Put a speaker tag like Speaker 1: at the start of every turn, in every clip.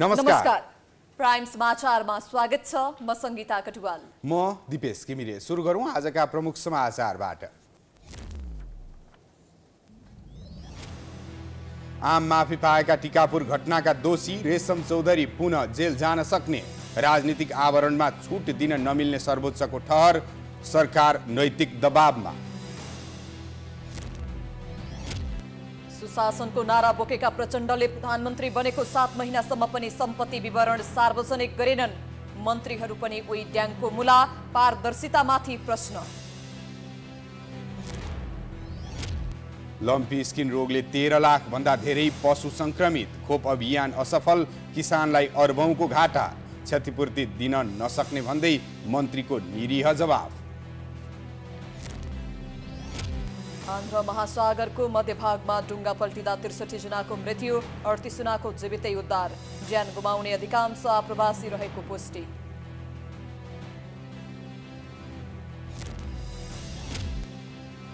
Speaker 1: नमस्कार
Speaker 2: प्राइम समाचारमा स्वागत छ म संगीता कटुवाल
Speaker 1: म दिपेश किमिरे सुरु गरौँ आजका प्रमुख समाचारबाट आम माफी पाएका टिकापुर घटनाका दोषी रेशम चौधरी पुनः जेल जान सक्ने राजनीतिक आवरणमा छुट दिन नमिल्ने सर्वोच्चको ठहर सरकार नैतिक दबावमा
Speaker 2: सुशासनको नारा बोकेका प्रचण्डले प्रधानमन्त्री बनेको सात महिनासम्म पनि सम्पत्ति विवरण सार्वजनिक गरेनन् मन्त्रीहरू पनि उही ड्याङको मुला पारदर्शितामाथि प्रश्न
Speaker 1: लम्पी स्किन रोगले तेह्र लाखभन्दा धेरै पशु संक्रमित खोप अभियान असफल किसानलाई अर्बौँको घाटा क्षतिपूर्ति दिन नसक्ने भन्दै मन्त्रीको निरीह जवाब
Speaker 2: आन्ध्र महासागरको मध्यभागमा डुङ्गा पल्टिँदा त्रिसठी जनाको मृत्यु अडतिस जनाको जीवितै उद्धार ज्यान गुमाउने अधिकांश आप्रवासी रहेको पुष्टि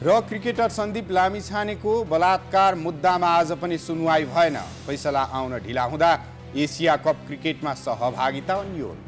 Speaker 1: र क्रिकेटर सन्दीप लामिछानेको बलात्कार मुद्दामा आज पनि सुनवाई भएन फैसला आउन ढिला हुँदा एसिया कप क्रिकेटमा सहभागिता अन्योल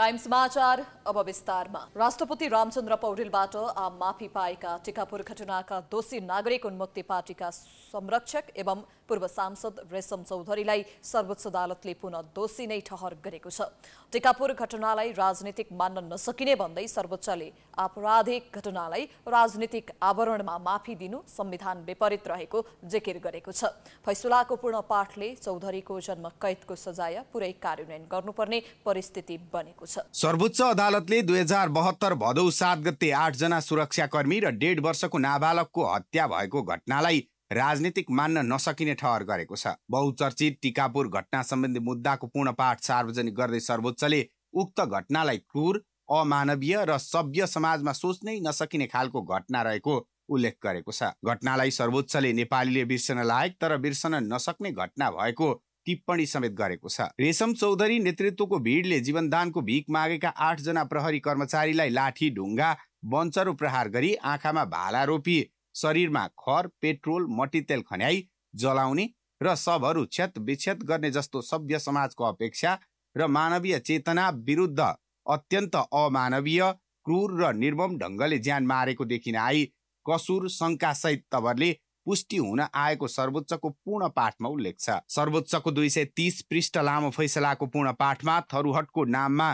Speaker 2: प्राइम समाचार अब विस्तारमा राष्ट्रपति रामचन्द्र पौडेलबाट आम माफी पाएका टिकापुर घटनाका दोषी नागरिक उन्मुक्ति पार्टीका संरक्षक एवं पूर्व सांसद रेशम चौधरीलाई सर्वोच्च अदालतले पुनः दोषी नै ठहर गरेको छ टिकापुर घटनालाई राजनीतिक मान्न नसकिने भन्दै सर्वोच्चले आपराधिक घटनालाई राजनीतिक आवरणमा माफी दिनु संविधान विपरीत रहेको जिकिर गरेको छ फैसलाको पूर्ण पाठले चौधरीको जन्म कैदको सजाय पुरै कार्यान्वयन गर्नुपर्ने परिस्थिति बनेको छ
Speaker 1: सर्वोच्च अदालतले दुई हजार बहत्तर भदौ सात गते आठजना सुरक्षाकर्मी र डेढ वर्षको नाबालकको हत्या भएको घटनालाई राजनीतिक मान्न नसकिने ठहर गरेको छ बहुचर्चित टिकापुर घटना सम्बन्धी मुद्दाको पूर्ण पाठ सार्वजनिक गर्दै सर्वोच्चले उक्त घटनालाई क्रूर अमानवीय र सभ्य समाजमा सोच्नै नसकिने खालको घटना रहेको उल्लेख गरेको छ घटनालाई सर्वोच्चले नेपालीले बिर्सन लायक तर बिर्सन नसक्ने घटना भएको टिप्पणी समेत गरेको छ रेशम चौधरी नेतृत्वको भिडले जीवनदानको भिख मागेका आठजना प्रहरी कर्मचारीलाई लाठी ढुङ्गा बन्चरो प्रहार गरी आँखामा भाला रोपी शरीरमा खर पेट्रोल मट्टितेल खन्याई जलाउने र सबहरू क्षत विक्षत गर्ने जस्तो सभ्य समाजको अपेक्षा र मानवीय चेतना विरुद्ध अत्यन्त अमानवीय क्रूर र निर्मम ढङ्गले ज्यान मारेको देखिन आई कसुर शङ्कासहित तबरले पुष्टि हुन आएको सर्वोच्चको पूर्ण पाठमा उल्लेख छ सर्वोच्चको दुई सय तिस पृष्ठ लामो फैसलाको पूर्ण पाठमा थरुहटको नाममा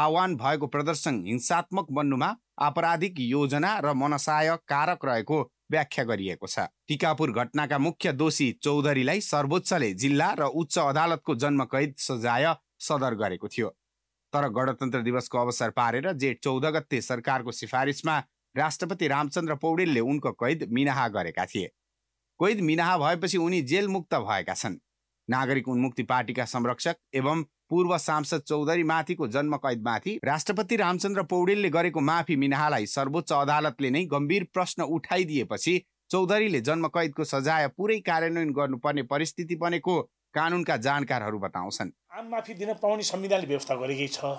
Speaker 1: आह्वान भएको प्रदर्शन हिंसात्मक बन्नुमा आपराधिक योजना र मनसाय कारक रहेको व्याख्या गरिएको छ टिकापुर घटनाका मुख्य दोषी चौधरीलाई सर्वोच्चले जिल्ला र उच्च अदालतको जन्म कैद सजाय सदर गरेको थियो तर गणतन्त्र दिवसको अवसर पारेर जेठ चौध गते सरकारको सिफारिसमा राष्ट्रपति रामचन्द्र पौडेलले उनको कैद मिनाहा गरेका थिए कैद मिनाहा भएपछि उनी जेलमुक्त भएका छन् नागरिक उन्मुक्ति पार्टीका संरक्षक एवं पूर्व सांसद चौधरीमाथिको जन्म कैदमाथि राष्ट्रपति रामचन्द्र पौडेलले गरेको माफी मिनाहालाई सर्वोच्च अदालतले नै गम्भीर प्रश्न उठाइदिएपछि चौधरीले जन्म कैदको सजाय पुरै कार्यान्वयन गर्नुपर्ने परिस्थिति बनेको कानुनका जानकारहरू बताउँछन्
Speaker 3: आम माफी दिन पाउने संविधानले व्यवस्था गरेकै छ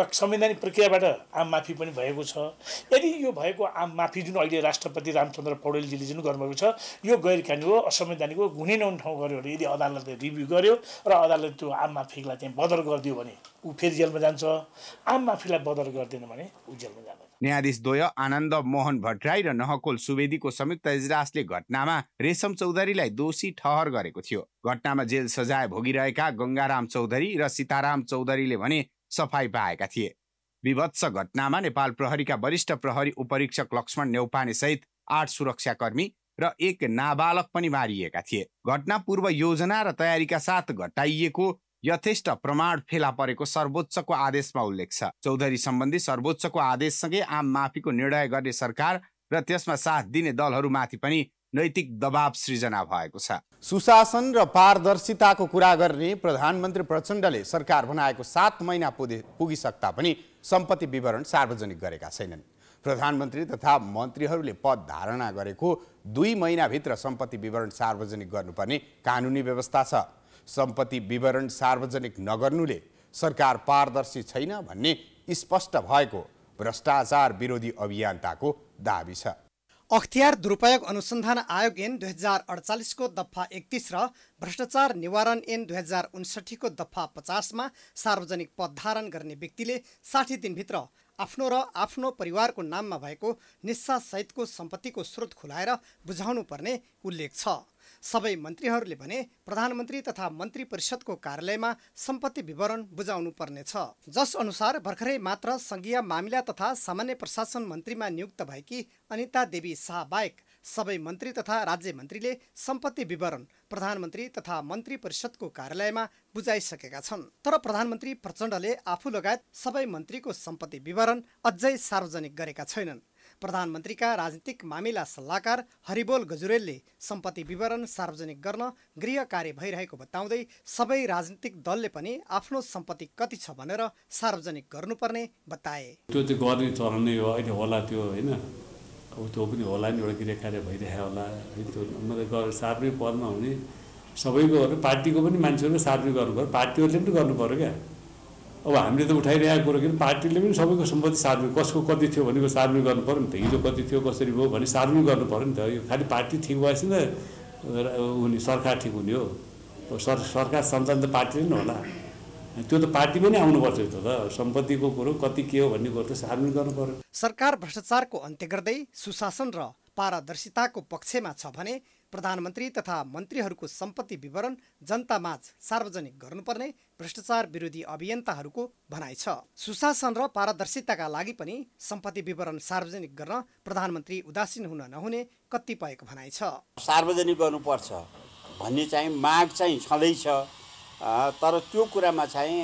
Speaker 3: र संवैधानिक प्रक्रियाबाट आम माफी पनि भएको छ यदि यो भएको आम माफी जुन अहिले राष्ट्रपति रामचन्द्र पौडेलजीले जुन गर्नुभएको छ यो गैर कानुन हो असंवैधानिक हो गुनै नहुने ठाउँ गऱ्यो भने यदि अदालतले रिभ्यू गर्यो र अदालतले त्यो आम माफीलाई चाहिँ बदल गरिदियो भने ऊ फेरि जेलमा जान्छ आम माफीलाई बदल गरिदिएन भने ऊ जेलमा जाँदैन
Speaker 1: न्यायाधीशद्वय आनन्द मोहन भट्टराई र नहकोल सुवेदीको संयुक्त इजलासले घटनामा रेशम चौधरीलाई दोषी ठहर गरेको थियो घटनामा जेल सजाय भोगिरहेका गङ्गाराम चौधरी र सीताराम चौधरीले भने सफाई पाएका थिए विभत्स घटनामा नेपाल प्रहरीका वरिष्ठ प्रहरी उपरीक्षक लक्ष्मण नेौपाने सहित आठ सुरक्षाकर्मी र एक नाबालक पनि मारिएका थिए घटना पूर्व योजना र तयारीका साथ घटाइएको यथेष्ट प्रमाण फेला परेको सर्वोच्चको आदेशमा उल्लेख छ चौधरी सम्बन्धी सर्वोच्चको आदेशसँगै आम माफीको निर्णय गर्ने सरकार र त्यसमा साथ दिने दलहरूमाथि पनि नैतिक दबाव सृजना भएको छ सुशासन र पारदर्शिताको कुरा गर्ने प्रधानमन्त्री प्रचण्डले सरकार बनाएको सात महिना पुगे पुगिसक्दा पनि सम्पत्ति विवरण सार्वजनिक गरेका छैनन् प्रधानमन्त्री तथा मन्त्रीहरूले पद धारणा गरेको दुई महिनाभित्र सम्पत्ति विवरण सार्वजनिक गर्नुपर्ने कानुनी व्यवस्था छ सम्पत्ति विवरण सार्वजनिक नगर्नुले सरकार पारदर्शी छैन भन्ने स्पष्ट भएको भ्रष्टाचार विरोधी अभियन्ताको दावी छ
Speaker 4: अख्तियार दुरुपयोग अनुसन्धान आयोग एन दुई हजार अडचालिसको दफा एकतिस र भ्रष्टाचार निवारण एन दुई हजार उन्सठीको दफा पचासमा सार्वजनिक पद धारण गर्ने व्यक्तिले साठी दिनभित्र आफ्नो र आफ्नो परिवारको नाममा भएको निस्सासहितको सम्पत्तिको स्रोत खुलाएर बुझाउनु पर्ने उल्लेख छ सबै मन्त्रीहरूले भने प्रधानमन्त्री तथा मन्त्री परिषदको कार्यालयमा सम्पत्ति विवरण बुझाउनु पर्नेछ जस अनुसार भर्खरै मात्र संघीय मामिला तथा सामान्य प्रशासन मन्त्रीमा नियुक्त भएकी अनिता देवी शाह बाहेक सबै मन्त्री तथा राज्य मन्त्रीले सम्पत्ति विवरण प्रधानमन्त्री तथा मन्त्री परिषदको कार्यालयमा बुझाइसकेका छन् तर प्रधानमन्त्री प्रचण्डले आफू लगायत सबै मन्त्रीको सम्पत्ति विवरण अझै सार्वजनिक गरेका छैनन् प्रधानमन्त्रीका राजनीतिक मामिला सल्लाहकार हरिबोल गजुरेलले सम्पत्ति विवरण सार्वजनिक गर्न गृह कार्य भइरहेको बताउँदै सबै राजनीतिक दलले पनि आफ्नो सम्पत्ति कति छ भनेर सार्वजनिक गर्नुपर्ने बताए
Speaker 3: त्यो चाहिँ गर्ने नै हो अहिले होला त्यो होइन अब त्यो पनि होला नि एउटा गृह कार्य भइरहेको होला त्यो सार्वजनिक पदमा हुने सबैको पार्टीको पनि मान्छेहरू सार्वजनिक गर्नु पऱ्यो पार्टीहरूले पनि गर्नु पऱ्यो क्या अब हामीले त उठाइरहेको कुरो किन पार्टीले पनि सबैको सम्पत्ति सार्वजनिक कसको कति थियो भनेको सार्वजनिक गर्नु पऱ्यो नि त हिजो कति थियो कसरी भयो भने सार्वजनिक गर्नु पऱ्यो नि त यो खालि पार्टी ठिक भएपछि त हुने सरकार ठिक हुने हो सर सरकार सञ्चालन त पार्टीले नै होला त्यो त पार्टी पनि आउनुपर्छ त सम्पत्तिको कुरो कति के हो भन्ने कुरो त सार्वजनिक गर्नु पर्यो
Speaker 4: सरकार भ्रष्टाचारको अन्त्य गर्दै सुशासन र पारदर्शिताको पक्षमा छ भने प्रधानमन्त्री तथा मन्त्रीहरूको सम्पत्ति विवरण जनतामाझ सार्वजनिक गर्नुपर्ने भ्रष्टाचार विरोधी अभियन्ताहरूको भनाइ छ सुशासन र पारदर्शिताका लागि पनि सम्पत्ति विवरण सार्वजनिक गर्न प्रधानमन्त्री उदासीन हुन नहुने कतिपयको भनाइ छ
Speaker 3: सार्वजनिक गर्नुपर्छ भन्ने चाहिँ माग चाहिँ छँदैछ तर त्यो कुरामा चाहिँ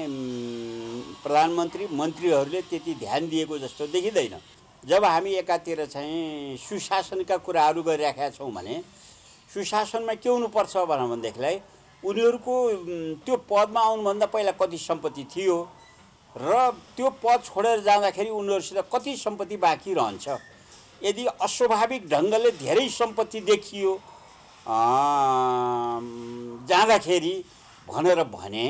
Speaker 3: प्रधानमन्त्री मन्त्रीहरूले त्यति ध्यान दिएको जस्तो देखिँदैन जब हामी एकातिर चाहिँ सुशासनका कुराहरू गरिराखेका छौँ भने सुशासनमा के हुनुपर्छ भनौँ भनेदेखिलाई उनीहरूको त्यो पदमा आउनुभन्दा पहिला कति सम्पत्ति थियो र त्यो पद छोडेर जाँदाखेरि उनीहरूसित कति सम्पत्ति बाँकी रहन्छ यदि अस्वाभाविक ढङ्गले धेरै सम्पत्ति देखियो जाँदाखेरि भनेर भने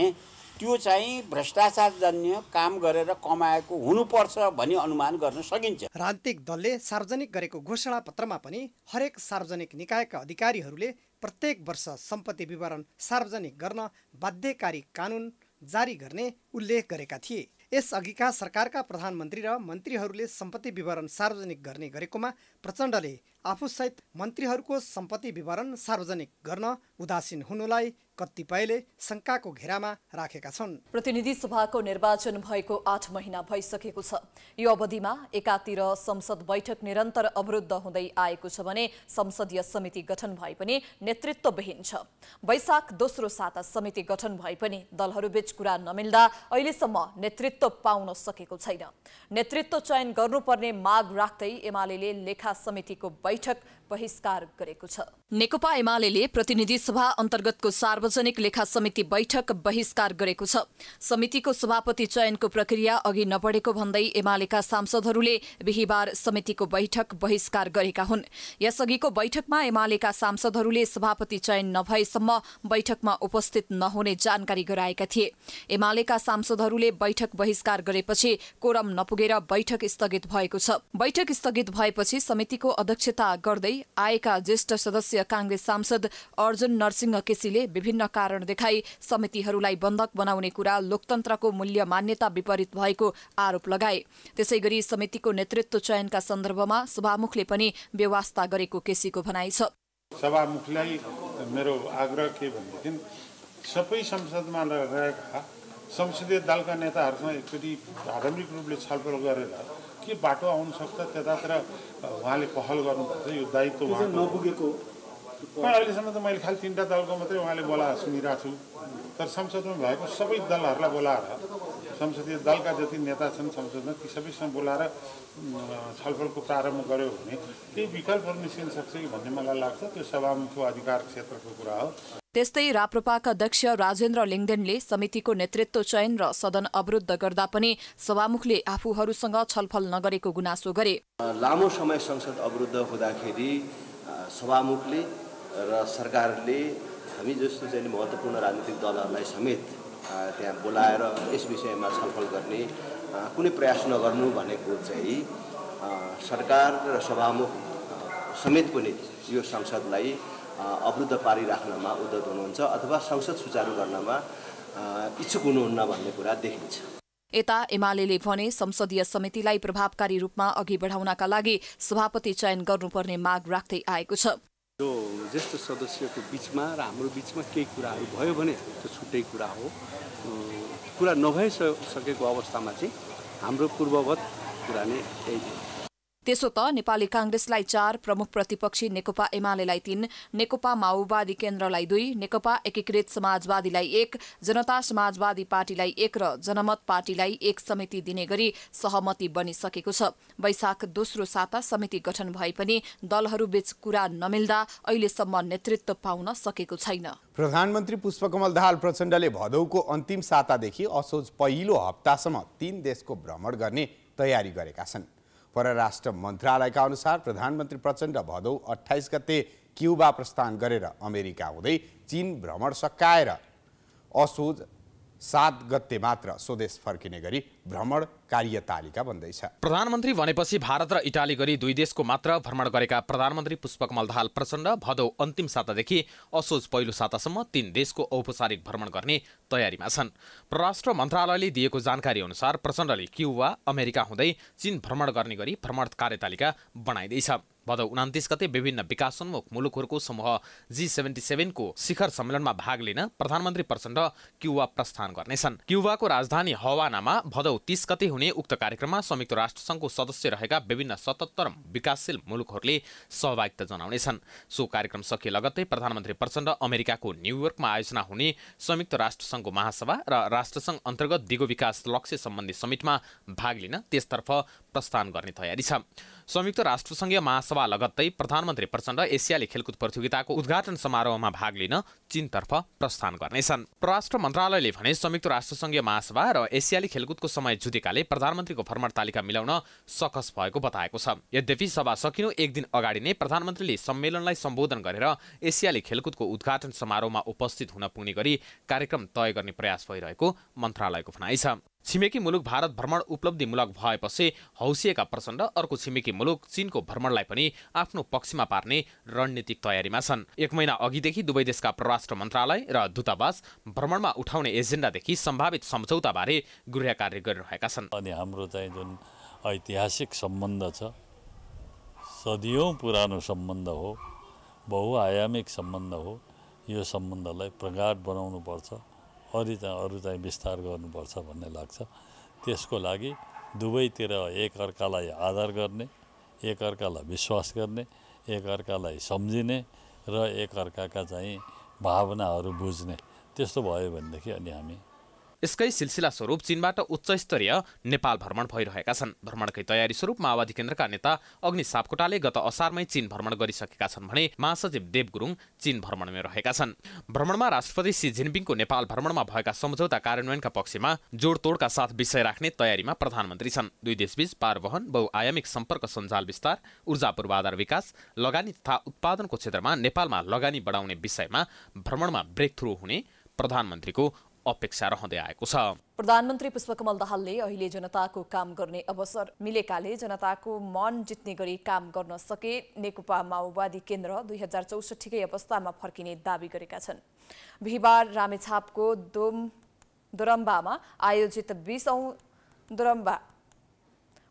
Speaker 3: त्यो चाहिँ भ्रष्टाचारजन्य काम गरेर कमाएको हुनुपर्छ भनी
Speaker 4: अनुमान गर्न सकिन्छ राजनीतिक दलले सार्वजनिक गरेको घोषणा पत्रमा पनि हरेक सार्वजनिक निकायका अधिकारीहरूले प्रत्येक वर्ष सम्पत्ति विवरण सार्वजनिक गर्न बाध्यकारी कानुन जारी गर्ने उल्लेख गरेका थिए यसअघिका सरकारका प्रधानमन्त्री र मन्त्रीहरूले सम्पत्ति विवरण सार्वजनिक गर्ने गरेकोमा प्रचण्डले आफूसहित मन्त्रीहरूको सम्पत्ति विवरण सार्वजनिक गर्न उदासीन हुनुलाई कतिपयले शङ्काको घेरामा राखेका छन्
Speaker 2: प्रतिनिधि सभाको निर्वाचन भएको आठ महिना भइसकेको छ यो अवधिमा एकातिर संसद बैठक निरन्तर अवरुद्ध हुँदै आएको छ भने संसदीय समिति गठन भए पनि नेतृत्वविहीन छ वैशाख दोस्रो साता समिति गठन भए पनि दलहरूबीच कुरा नमिल्दा अहिलेसम्म नेतृत्व पाउन सकेको छैन नेतृत्व चयन गर्नुपर्ने माग राख्दै एमाले लेखा समितिको बैठक बहिष्कार गरेको छ नेकपा एमाले प्रतिनिधि सभा अन्तर्गतको सार्वजनिक लेखा समिति बैठक बहिष्कार गरेको छ समितिको सभापति चयनको प्रक्रिया अघि नबढेको भन्दै एमालेका सांसदहरूले बिहिबार समितिको बैठक बहिष्कार गरेका हुन् यसअघिको बैठकमा एमालेका सांसदहरूले सभापति चयन नभएसम्म बैठकमा उपस्थित नहुने जानकारी गराएका थिए एमालेका सांसदहरूले बैठक बहिष्कार गरेपछि कोरम नपुगेर बैठक स्थगित भएको छ बैठक स्थगित भएपछि समितिको अध्यक्षता गर्दै आएका ज्येष्ठ सदस्य काङ्ग्रेस सांसद अर्जुन नरसिंह केसीले विभिन्न कारण देखाई समितिहरूलाई बन्धक बनाउने कुरा लोकतन्त्रको मूल्य मान्यता विपरीत भएको आरोप लगाए त्यसै गरी समितिको नेतृत्व चयनका सन्दर्भमा सभामुखले पनि व्यवस्था गरेको केसीको भनाइ छ
Speaker 3: सभामुखलाई मेरो आग्रह के सबै संसदमा संसदीय दलका नेताहरूसँग एकचोटि धार्मिक रूपले छलफल गरेर के बाटो आउन सक्छ त्यतातिर उहाँले पहल गर्नुपर्छ यो दायित्व नपुगेको अहिलेसम्म त मैले खालि तिनवटा दलको मात्रै उहाँले बोला सुनिरहेको छु तर संसदमा भएको सबै दलहरूलाई बोलाएर संसदीय दलका जति नेता छन् संसदमा ती सबैसँग बोलाएर छलफलको प्रारम्भ गऱ्यो भने केही विकल्पहरू निस्किन सक्छ कि भन्ने मलाई लाग्छ त्यो सभामुखको अधिकार क्षेत्रको कुरा हो
Speaker 2: त्यस्तै राप्रपाका अध्यक्ष राजेन्द्र लिङ्गदेनले समितिको नेतृत्व चयन र सदन अवरुद्ध गर्दा पनि सभामुखले आफूहरूसँग छलफल नगरेको गुनासो गरे
Speaker 3: लामो समय संसद अवरुद्ध हुँदाखेरि सभामुखले र सरकारले हामी जस्तो चाहिँ महत्त्वपूर्ण राजनीतिक दलहरूलाई समेत त्यहाँ बोलाएर यस विषयमा छलफल गर्ने कुनै प्रयास नगर्नु भनेको
Speaker 5: चाहिँ सरकार र सभामुख समेत पनि यो संसदलाई
Speaker 3: अवरुद्ध पारिराख्नमा उद्धत हुनुहुन्छ अथवा संसद सुचारू गर्नमा इच्छुक हुनुहुन्न भन्ने कुरा देखिन्छ
Speaker 2: यता एमाले भने संसदीय समितिलाई प्रभावकारी रूपमा अघि बढाउनका लागि सभापति चयन गर्नुपर्ने माग राख्दै आएको छ
Speaker 3: जो ज्येष्ठ सदस्यको बिचमा र हाम्रो बिचमा केही कुराहरू भयो भने त्यो छुट्टै कुरा हो कुरा नभइसकेको अवस्थामा चाहिँ हाम्रो पूर्ववत कुरा नै
Speaker 2: त्यसो त नेपाली काङ्ग्रेसलाई चार प्रमुख प्रतिपक्षी नेकपा एमालेलाई तीन नेकपा माओवादी केन्द्रलाई दुई नेकपा एकीकृत समाजवादीलाई एक जनता समाजवादी पार्टीलाई एक र जनमत पार्टीलाई एक समिति दिने गरी सहमति बनिसकेको छ वैशाख दोस्रो साता समिति गठन भए पनि दलहरूबीच कुरा नमिल्दा अहिलेसम्म नेतृत्व पाउन सकेको छैन
Speaker 1: प्रधानमन्त्री पुष्पकमल दाहाल प्रचण्डले भदौको अन्तिम सातादेखि असोज पहिलो हप्तासम्म तीन देशको भ्रमण गर्ने तयारी गरेका छन् परराष्ट्र मन्त्रालयका अनुसार प्रधानमन्त्री प्रचण्ड भदौ अठाइस गते क्युबा प्रस्थान गरेर अमेरिका हुँदै चीन भ्रमण सकाएर असोज सात गते मात्र स्वदेश फर्किने गरी भ्रमण कार्यतालिका भन्दैछ प्रधानमन्त्री
Speaker 5: भनेपछि भारत र इटाली गरी दुई देशको मात्र भ्रमण गरेका प्रधानमन्त्री पुष्पकमल दाहाल प्रचण्ड भदौ अन्तिम सातादेखि असोज पहिलो सातासम्म तीन देशको औपचारिक भ्रमण गर्ने तयारीमा छन् परराष्ट्र मन्त्रालयले दिएको जानकारी अनुसार प्रचण्डले क्युवा अमेरिका हुँदै चीन भ्रमण गर्ने गरी भ्रमण कार्यतालिका बनाइँदैछ भदौ उनातिस गते विभिन्न विकासोन्मुख मुलुकहरूको समूह जी सेभेन्टी सेभेनको शिखर सम्मेलनमा भाग लिन प्रधानमन्त्री प्रचण्ड क्युवा प्रस्थान गर्नेछन् क्युबाको राजधानी हवानामा भदौ नौ तीस गते हुने उक्त कार्यक्रममा संयुक्त राष्ट्रसङ्घको सदस्य रहेका विभिन्न सतहत्तर विकासशील मुलुकहरूले सहभागिता जनाउनेछन् सो कार्यक्रम सकिए लगत्तै प्रधानमन्त्री प्रचण्ड अमेरिकाको न्युयोर्कमा आयोजना हुने संयुक्त राष्ट्रसङ्घको महासभा र राष्ट्रसङ्घ अन्तर्गत दिगो विकास लक्ष्य सम्बन्धी समिटमा भाग लिन त्यसतर्फ प्रस्थान गर्ने तयारी छ संयुक्त राष्ट्रसङ्घीय महासभा लगत्तै प्रधानमन्त्री प्रचण्ड एसियाली खेलकुद प्रतियोगिताको उद्घाटन समारोहमा भाग लिन चीनतर्फ प्रस्थान गर्नेछन् परराष्ट्र मन्त्रालयले भने संयुक्त राष्ट्रसङ्घीय महासभा र एसियाली खेलकुदको समय जुधिकाले प्रधानमन्त्रीको भ्रमण तालिका मिलाउन सकस भएको बताएको छ यद्यपि सभा सकिनु एक दिन अगाडि नै प्रधानमन्त्रीले सम्मेलनलाई सम्बोधन गरेर एसियाली खेलकुदको उद्घाटन समारोहमा उपस्थित हुन पुग्ने गरी कार्यक्रम तय गर्ने प्रयास भइरहेको मन्त्रालयको भनाइ छ छिमेकी मुलुक भारत भ्रमण उपलब्धिमूलक भएपछि हौसिएका प्रचण्ड अर्को छिमेकी मुलुक चीनको भ्रमणलाई पनि आफ्नो पक्षमा पार्ने रणनीतिक तयारीमा छन् एक महिना अघिदेखि दुवै देशका परराष्ट्र मन्त्रालय र दूतावास भ्रमणमा उठाउने एजेन्डादेखि सम्भावित सम्झौताबारे गृह कार्य गरिरहेका छन् अनि हाम्रो चाहिँ जुन ऐतिहासिक
Speaker 3: सम्बन्ध छ सदियौँ पुरानो सम्बन्ध हो बहुआयामिक सम्बन्ध हो यो सम्बन्धलाई प्रगाढ बनाउनुपर्छ अरू चाहिँ अरू चाहिँ विस्तार गर्नुपर्छ भन्ने लाग्छ त्यसको लागि दुवैतिर एकअर्कालाई आदर गर्ने एकअर्कालाई विश्वास गर्ने एकअर्कालाई सम्झिने र एकअर्काका चाहिँ भावनाहरू बुझ्ने त्यस्तो भयो भनेदेखि अनि हामी
Speaker 5: यसकै सिलसिला स्वरूप चीनबाट उच्च स्तरीय नेपाल भ्रमण भइरहेका छन् भ्रमणकै तयारी स्वरूप माओवादी केन्द्रका नेता अग्नि सापकोटाले गत असारमै चीन भ्रमण गरिसकेका छन् भने महासचिव देव गुरुङ चीन भ्रमणमै रहेका छन् भ्रमणमा राष्ट्रपति सी जिनपिङको नेपाल भ्रमणमा भएका सम्झौता कार्यान्वयनका पक्षमा जोडतोडका साथ विषय राख्ने तयारीमा प्रधानमन्त्री छन् दुई देशबीच पारवहन बहुआयामिक सम्पर्क सञ्जाल विस्तार ऊर्जा पूर्वाधार विकास लगानी तथा उत्पादनको क्षेत्रमा नेपालमा लगानी बढाउने विषयमा भ्रमणमा ब्रेक थ्रु हुने प्रधानमन्त्रीको अपेक्षा रहँदै आएको छ
Speaker 2: प्रधानमन्त्री पुष्पकमल दाहालले अहिले जनताको काम गर्ने अवसर मिलेकाले जनताको मन जित्ने गरी काम गर्न सके नेकपा माओवादी केन्द्र दुई हजार चौसठीकै अवस्थामा फर्किने दावी गरेका छन् बिहिबार रामेछापको दोम दोरम्बामा आयोजित बिसौँ दोरम्बा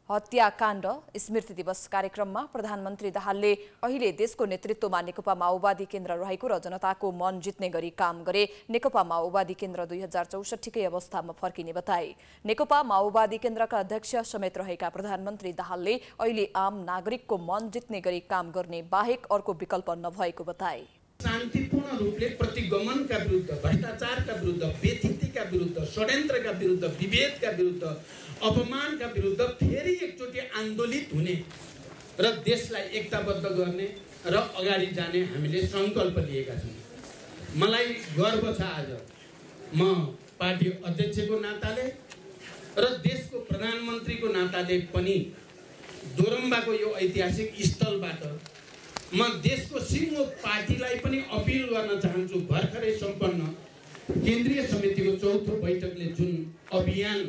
Speaker 2: हत्याकाण्ड स्मृति दिवस कार्यक्रममा प्रधानमन्त्री दाहालले अहिले देशको नेतृत्वमा नेकपा माओवादी केन्द्र रहेको र जनताको मन जित्ने गरी काम गरे नेकपा माओवादी केन्द्र दुई हजार चौसठीकै अवस्थामा फर्किने बताए नेकपा माओवादी केन्द्रका अध्यक्ष समेत रहेका प्रधानमन्त्री दाहालले अहिले आम नागरिकको मन जित्ने गरी काम गर्ने बाहेक अर्को विकल्प नभएको बताए
Speaker 5: शान्तिपूर्ण रूपले प्रतिगमनका विरुद्ध भ्रष्टाचारका विरुद्ध व्यथितिका विरुद्ध षड्यन्त्रका विरुद्ध विभेदका विरुद्ध अपमानका विरुद्ध फेरि एकचोटि
Speaker 3: आन्दोलित हुने र देशलाई एकताबद्ध गर्ने र अगाडि जाने हामीले सङ्कल्प लिएका छौँ मलाई गर्व छ आज म पार्टी अध्यक्षको नाताले र देशको प्रधानमन्त्रीको नाताले पनि
Speaker 5: दोरम्बाको यो ऐतिहासिक स्थलबाट म देशको सिङ्गो
Speaker 3: पार्टीलाई पनि अपिल गर्न चाहन्छु भर्खरै सम्पन्न केन्द्रीय समितिको चौथो बैठकले जुन अभियान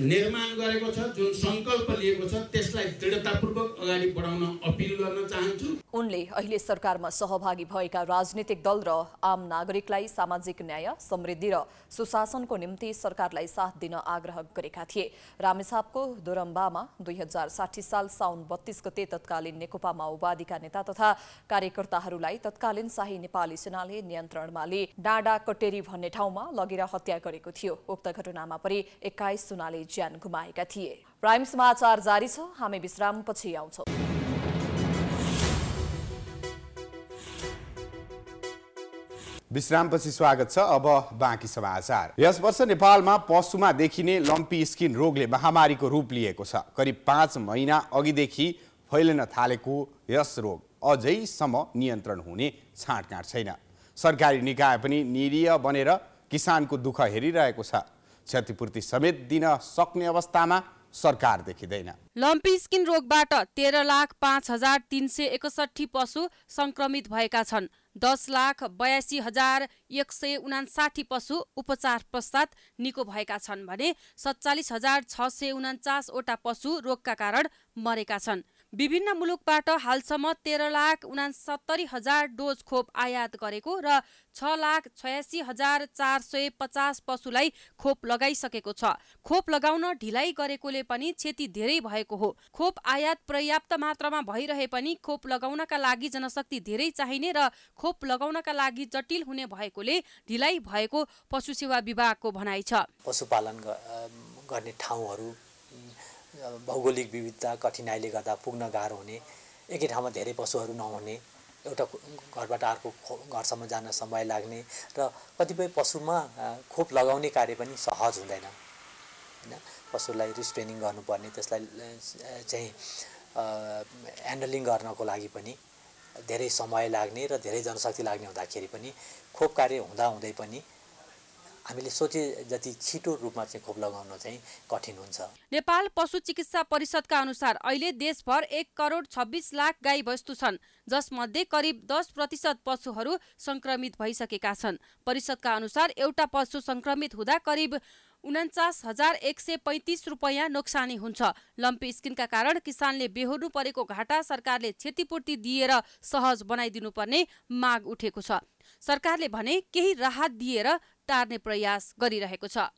Speaker 3: निर्माण गरेको छ जुन सङ्कल्प
Speaker 5: लिएको छ त्यसलाई दृढतापूर्वक अगाडि बढाउन अपिल गर्न चाहन्छु
Speaker 2: उनले अहिले सरकारमा सहभागी भएका राजनीतिक दल र आम नागरिकलाई सामाजिक न्याय समृद्धि र सुशासनको निम्ति सरकारलाई साथ दिन आग्रह गरेका थिए रामेछापको दोरम्बामा दुई हजार साठी साल साउन बत्तीस गते तत्कालीन नेकपा माओवादीका नेता तथा कार्यकर्ताहरूलाई तत्कालीन शाही नेपाली सेनाले नियन्त्रणमा लिए डाँडा कटेरी भन्ने ठाउँमा लगेर हत्या गरेको थियो उक्त घटनामा पनि एक्काइस सुनाले ज्यान गुमाएका थिए प्राइम समाचार जारी छ हामी विश्रामपछि आउँछौँ
Speaker 1: विश्रामपछि स्वागत छ अब बाँकी समाचार यस वर्ष नेपालमा पशुमा देखिने लम्पी स्किन रोगले महामारीको रूप लिएको छ करिब पाँच महिना अघिदेखि फैलिन थालेको यस रोग अझैसम्म नियन्त्रण हुने छाँटकाँट छैन सरकारी निकाय पनि निरीय बनेर किसानको दुःख हेरिरहेको छ क्षतिपूर्ति समेत दिन सक्ने अवस्थामा सरकार देखिँदैन
Speaker 6: लम्पी स्किन रोगबाट तेह्र लाख पाँच हजार तिन सय एकसठी पशु सङ्क्रमित भएका छन् दस लाख बयासी हजार एक सय उनासाठी पशु उपचार पश्चात निको भएका छन् भने सत्तालिस हजार छ सय उनाचासवटा पशु रोगका कारण मरेका छन् विभिन्न मुलुकबाट हालसम्म तेह्र लाख उनासत्तरी हजार डोज खोप आयात गरेको र छ लाख छयासी हजार चार सय पचास पशुलाई खोप लगाइसकेको छ खोप लगाउन ढिलाइ गरेकोले पनि क्षति धेरै भएको हो खोप आयात पर्याप्त मात्रामा भइरहे पनि खोप लगाउनका लागि जनशक्ति धेरै चाहिने र खोप लगाउनका लागि जटिल हुने भएकोले ढिलाइ भएको पशु सेवा विभागको भनाइ छ
Speaker 4: पशुपालन गर्ने ठाउँहरू भौगोलिक विविधता कठिनाइले गर्दा पुग्न गाह्रो हुने एकै ठाउँमा धेरै पशुहरू नहुने एउटा घरबाट अर्को घरसम्म जान समय लाग्ने र कतिपय पशुमा खोप लगाउने कार्य पनि सहज हुँदैन होइन पशुलाई रिस्ट्रेनिङ गर्नुपर्ने त्यसलाई चाहिँ ह्यान्डलिङ गर्नको लागि पनि धेरै समय लाग्ने र धेरै जनशक्ति लाग्ने हुँदाखेरि पनि खोप कार्य हुँदाहुँदै पनि हामीले सोचे जति छिटो रूपमा चाहिँ खोप लगाउन चाहिँ कठिन हुन्छ
Speaker 6: नेपाल पशु चिकित्सा परिषदका अनुसार अहिले देशभर एक करोड छब्बिस लाख गाई वस्तु छन् जसमध्ये करिब दस प्रतिशत पशुहरू संक्रमित भइसकेका छन् परिषदका अनुसार एउटा पशु संक्रमित हुँदा करिब उन्चास हजार एक सय पैँतिस रुपियाँ नोक्सानी हुन्छ लम्पी स्किनका कारण किसानले बेहोर्नु परेको घाटा सरकारले क्षतिपूर्ति दिएर सहज बनाइदिनुपर्ने माग उठेको छ सरकारले भने केही राहत दिएर तार्ने प्रयास गरिरहेको छ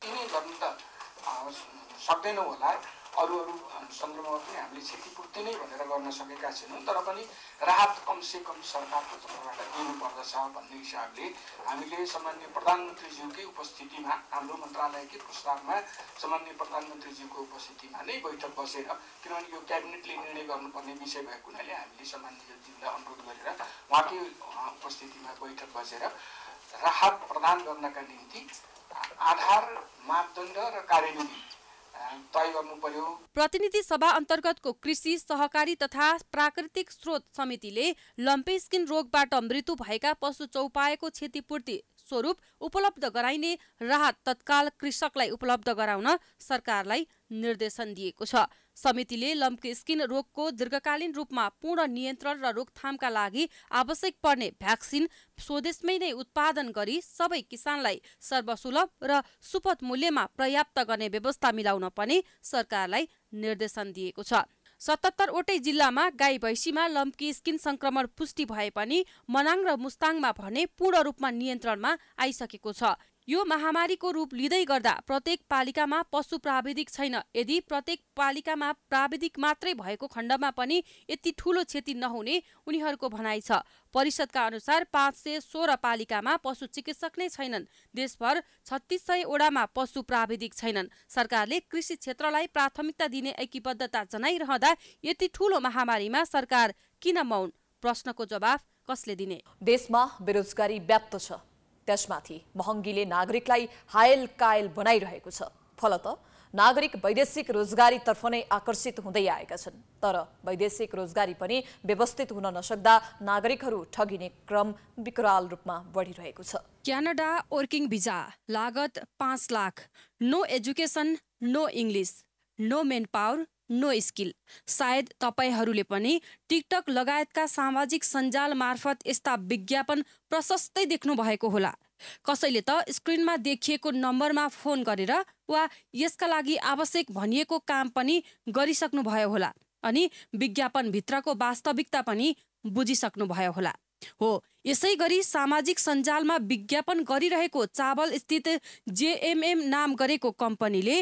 Speaker 3: सक्दैनौँ होला अरू अरू सन्दर्भमा
Speaker 1: पनि हामीले क्षतिपूर्ति नै भनेर गर्न सकेका छैनौँ तर पनि राहत कमसेकम सरकारको तर्फबाट दिनुपर्दछ भन्ने हिसाबले हामीले सामान्य प्रधानमन्त्रीज्यूकै उपस्थितिमा हाम्रो मन्त्रालयकै प्रस्तावमा सामान्य प्रधानमन्त्रीज्यूको उपस्थितिमा नै बैठक बसेर किनभने यो क्याबिनेटले निर्णय गर्नुपर्ने विषय भएको हुनाले हामीले सामान्यज्यूलाई अनुरोध गरेर उहाँकै उपस्थितिमा बैठक बसेर राहत प्रदान गर्नका निम्ति आधार मापदण्ड र कार्यविधि
Speaker 6: प्रतिनिधि सभा अन्तर्गतको कृषि सहकारी तथा प्राकृतिक स्रोत समितिले लम्पे रोगबाट मृत्यु भएका पशु चौपाएको क्षतिपूर्ति स्वरूप उपलब्ध गराइने राहत तत्काल कृषकलाई उपलब्ध गराउन सरकारलाई निर्देशन दिएको छ समितिले लम्के स्किन रोगको दीर्घकालीन रूपमा पूर्ण नियन्त्रण र रोकथामका लागि आवश्यक पर्ने भ्याक्सिन स्वदेशमै नै उत्पादन गरी सबै किसानलाई सर्वसुलभ र सुपथ मूल्यमा पर्याप्त गर्ने व्यवस्था मिलाउन पनि सरकारलाई निर्देशन दिएको छ सतहत्तरवटै जिल्लामा गाई भैँसीमा लम्की स्किन संक्रमण पुष्टि भए पनि मनाङ र मुस्ताङमा भने पूर्ण रूपमा नियन्त्रणमा आइसकेको छ यो महामारीको रूप लिँदै गर्दा प्रत्येक पालिकामा पशु प्राविधिक छैन यदि प्रत्येक पालिकामा प्राविधिक मात्रै भएको खण्डमा पनि यति ठूलो क्षति नहुने उनीहरूको भनाइ छ परिषदका अनुसार पाँच सय सोह्र पालिकामा पशु चिकित्सक नै छैनन् देशभर छत्तिस सयवटामा पशु प्राविधिक छैनन् सरकारले कृषि क्षेत्रलाई प्राथमिकता दिने ऐक्यबद्धता जनाइरहँदा यति ठूलो महामारीमा सरकार किन मौन प्रश्नको जवाफ कसले दिने देशमा बेरोजगारी व्याप्त छ त्यसमाथि महँगीले नागरिकलाई हायल
Speaker 2: कायल बनाइरहेको छ फलत नागरिक वैदेशिक रोजगारीतर्फ नै आकर्षित हुँदै आएका छन् तर वैदेशिक रोजगारी पनि व्यवस्थित हुन नसक्दा नागरिकहरू ठगिने
Speaker 6: क्रम विकराल रूपमा बढिरहेको छ क्यानाडा वर्किङ भिजा लागत पाँच lakh no education no English no man power no skill सायद तपाईँहरूले पनि टिकटक लगायतका सामाजिक सञ्जाल मार्फत यस्ता विज्ञापन प्रशस्तै देख्नु भएको होला कसैले त स्क्रिनमा देखिएको नम्बरमा फोन गरेर वा यसका लागि आवश्यक भनिएको काम पनि गरिसक्नुभयो होला अनि विज्ञापनभित्रको वास्तविकता पनि बुझिसक्नुभयो होला हो यसै गरी सामाजिक सञ्जालमा विज्ञापन गरिरहेको चावल स्थित जेएमएम नाम गरेको कम्पनीले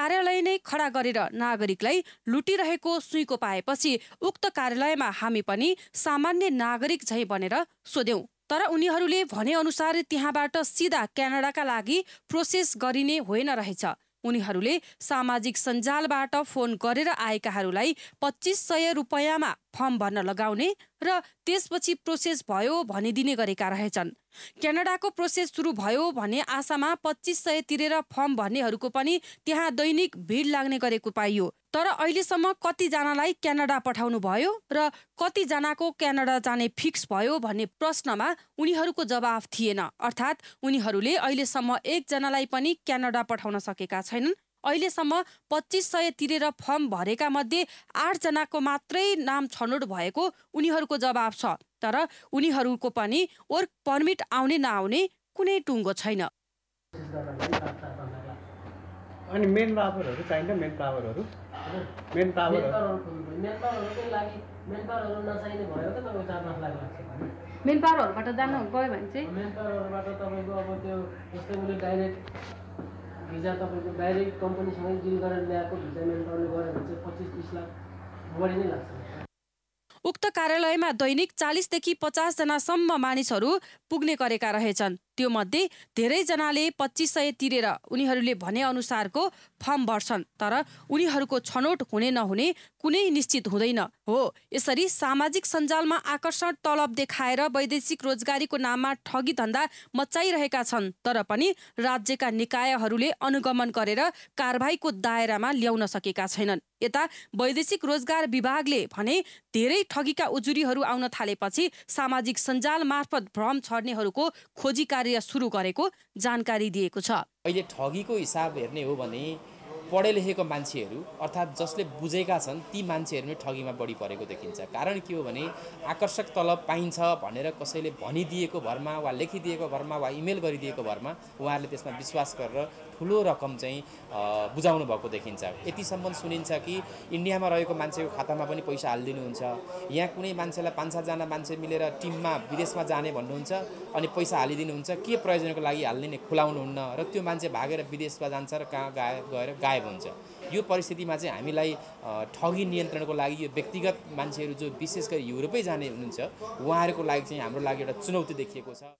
Speaker 6: कार्यालय नै खडा गरेर नागरिकलाई लुटिरहेको सुइको पाएपछि उक्त कार्यालयमा हामी पनि सामान्य नागरिक झैँ बनेर सोध्यौँ तर उनीहरूले भनेअनुसार त्यहाँबाट सिधा क्यानाडाका लागि प्रोसेस गरिने होइन रहेछ उनीहरूले सामाजिक सञ्जालबाट फोन गरेर आएकाहरूलाई पच्चिस सय रुपियाँमा फर्म भर्न लगाउने र त्यसपछि प्रोसेस भयो भनिदिने गरेका रहेछन् क्यानाडाको प्रोसेस सुरु भयो भने आशामा पच्चिस सय तिरेर फर्म भर्नेहरूको पनि त्यहाँ दैनिक भिड लाग्ने गरेको पाइयो तर अहिलेसम्म कतिजनालाई क्यानाडा पठाउनु भयो र कतिजनाको क्यानाडा जाने फिक्स भयो भन्ने प्रश्नमा उनीहरूको जवाफ थिएन अर्थात् उनीहरूले अहिलेसम्म एकजनालाई पनि क्यानाडा पठाउन सकेका छैनन् अहिलेसम्म पच्चिस सय तिरेर फर्म भरेका मध्ये आठजनाको मात्रै नाम छनौट भएको उनीहरूको जवाब छ तर उनीहरूको पनि वर्क पर्मिट आउने नआउने कुनै टुङ्गो छैन
Speaker 4: अनि मेन पावरहरू चाहिन्छ मेन पावरहरू मेन पावरहरू मेन पावरहरूबाट
Speaker 6: जानु गयो भने चाहिँ मेन पावरहरूबाट तपाईँको अब त्यो जस्तै उसले डाइरेक्ट
Speaker 4: भिजा तपाईँको डाइरेक्ट कम्पनीसँगै डिल गरेर ल्याएको भिजा मेन पावरले गऱ्यो भने चाहिँ पच्चिस तिस लाख बढी नै लाग्छ
Speaker 6: उक्त कार्यालयमा दैनिक चालिसदेखि पचासजनासम्म मानिसहरू पुग्ने गरेका रहेछन् त्यो मध्ये धेरैजनाले पच्चिस सय तिरेर उनीहरूले भनेअनुसारको फर्म भर्छन् तर उनीहरूको छनौट हुने नहुने कुनै निश्चित हुँदैन हो यसरी सामाजिक सञ्जालमा आकर्षण तलब देखाएर वैदेशिक रोजगारीको नाममा ठगी धन्दा मचाइरहेका छन् तर पनि राज्यका निकायहरूले अनुगमन गरेर कारवाहीको दायरामा ल्याउन सकेका छैनन् यता वैदेशिक रोजगार विभागले भने धेरै ठगीका उजुरीहरू आउन थालेपछि सामाजिक सञ्जाल मार्फत भ्रम छर्नेहरूको खोजी कार्य सुरु गरेको जानकारी दिएको छ अहिले ठगीको हिसाब हेर्ने हो भने पढे लेखेको मान्छेहरू अर्थात् जसले बुझेका छन् ती
Speaker 5: मान्छेहरू नै ठगीमा बढी परेको देखिन्छ कारण के हो भने आकर्षक तलब पाइन्छ भनेर कसैले भनिदिएको भरमा वा लेखिदिएको भरमा वा इमेल गरिदिएको भरमा उहाँहरूले त्यसमा विश्वास गरेर ठुलो रकम चाहिँ बुझाउनु भएको देखिन्छ यतिसम्म सुनिन्छ कि इन्डियामा रहेको मान्छेको खातामा पनि पैसा हालिदिनुहुन्छ यहाँ कुनै मान्छेलाई पाँच सातजना मान्छे मिलेर टिममा विदेशमा जाने भन्नुहुन्छ अनि पैसा हालिदिनुहुन्छ के प्रयोजनको लागि हालिदिने खुलाउनुहुन्न र त्यो मान्छे भागेर विदेशमा जान्छ र कहाँ गाए गएर गायब हुन्छ यो परिस्थितिमा चाहिँ हामीलाई ठगी नियन्त्रणको लागि यो व्यक्तिगत मान्छेहरू जो विशेष गरी युरोपै जाने हुनुहुन्छ उहाँहरूको लागि चाहिँ हाम्रो लागि एउटा चुनौती देखिएको छ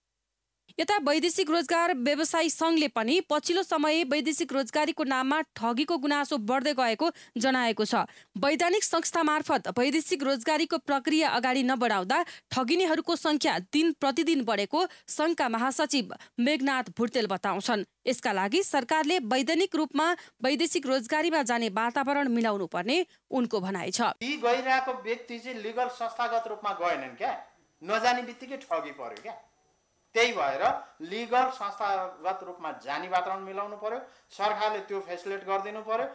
Speaker 6: यता वैदेशिक रोजगार व्यवसायी सङ्घले पनि पछिल्लो समय वैदेशिक रोजगारीको नाममा ठगीको गुनासो बढ्दै गएको जनाएको छ वैधानिक संस्था मार्फत वैदेशिक रोजगारीको प्रक्रिया अगाडि नबढाउँदा ठगिनेहरूको सङ्ख्या दिन प्रतिदिन बढेको सङ्घका महासचिव मेघनाथ भुटेल बताउँछन् यसका लागि सरकारले वैधानिक रूपमा वैदेशिक रोजगारीमा जाने वातावरण मिलाउनु पर्ने उनको भनाइ छ
Speaker 5: गइरहेको व्यक्ति चाहिँ लिगल संस्थागत रूपमा गएनन् क्या नजाने बित्तिकै ठगी पर्यो क्या त्यही भएर लिगल संस्थागत रूपमा जानी वातावरण मिलाउनु पर्यो सरकारले त्यो फेसिलेट गरिदिनु पर्यो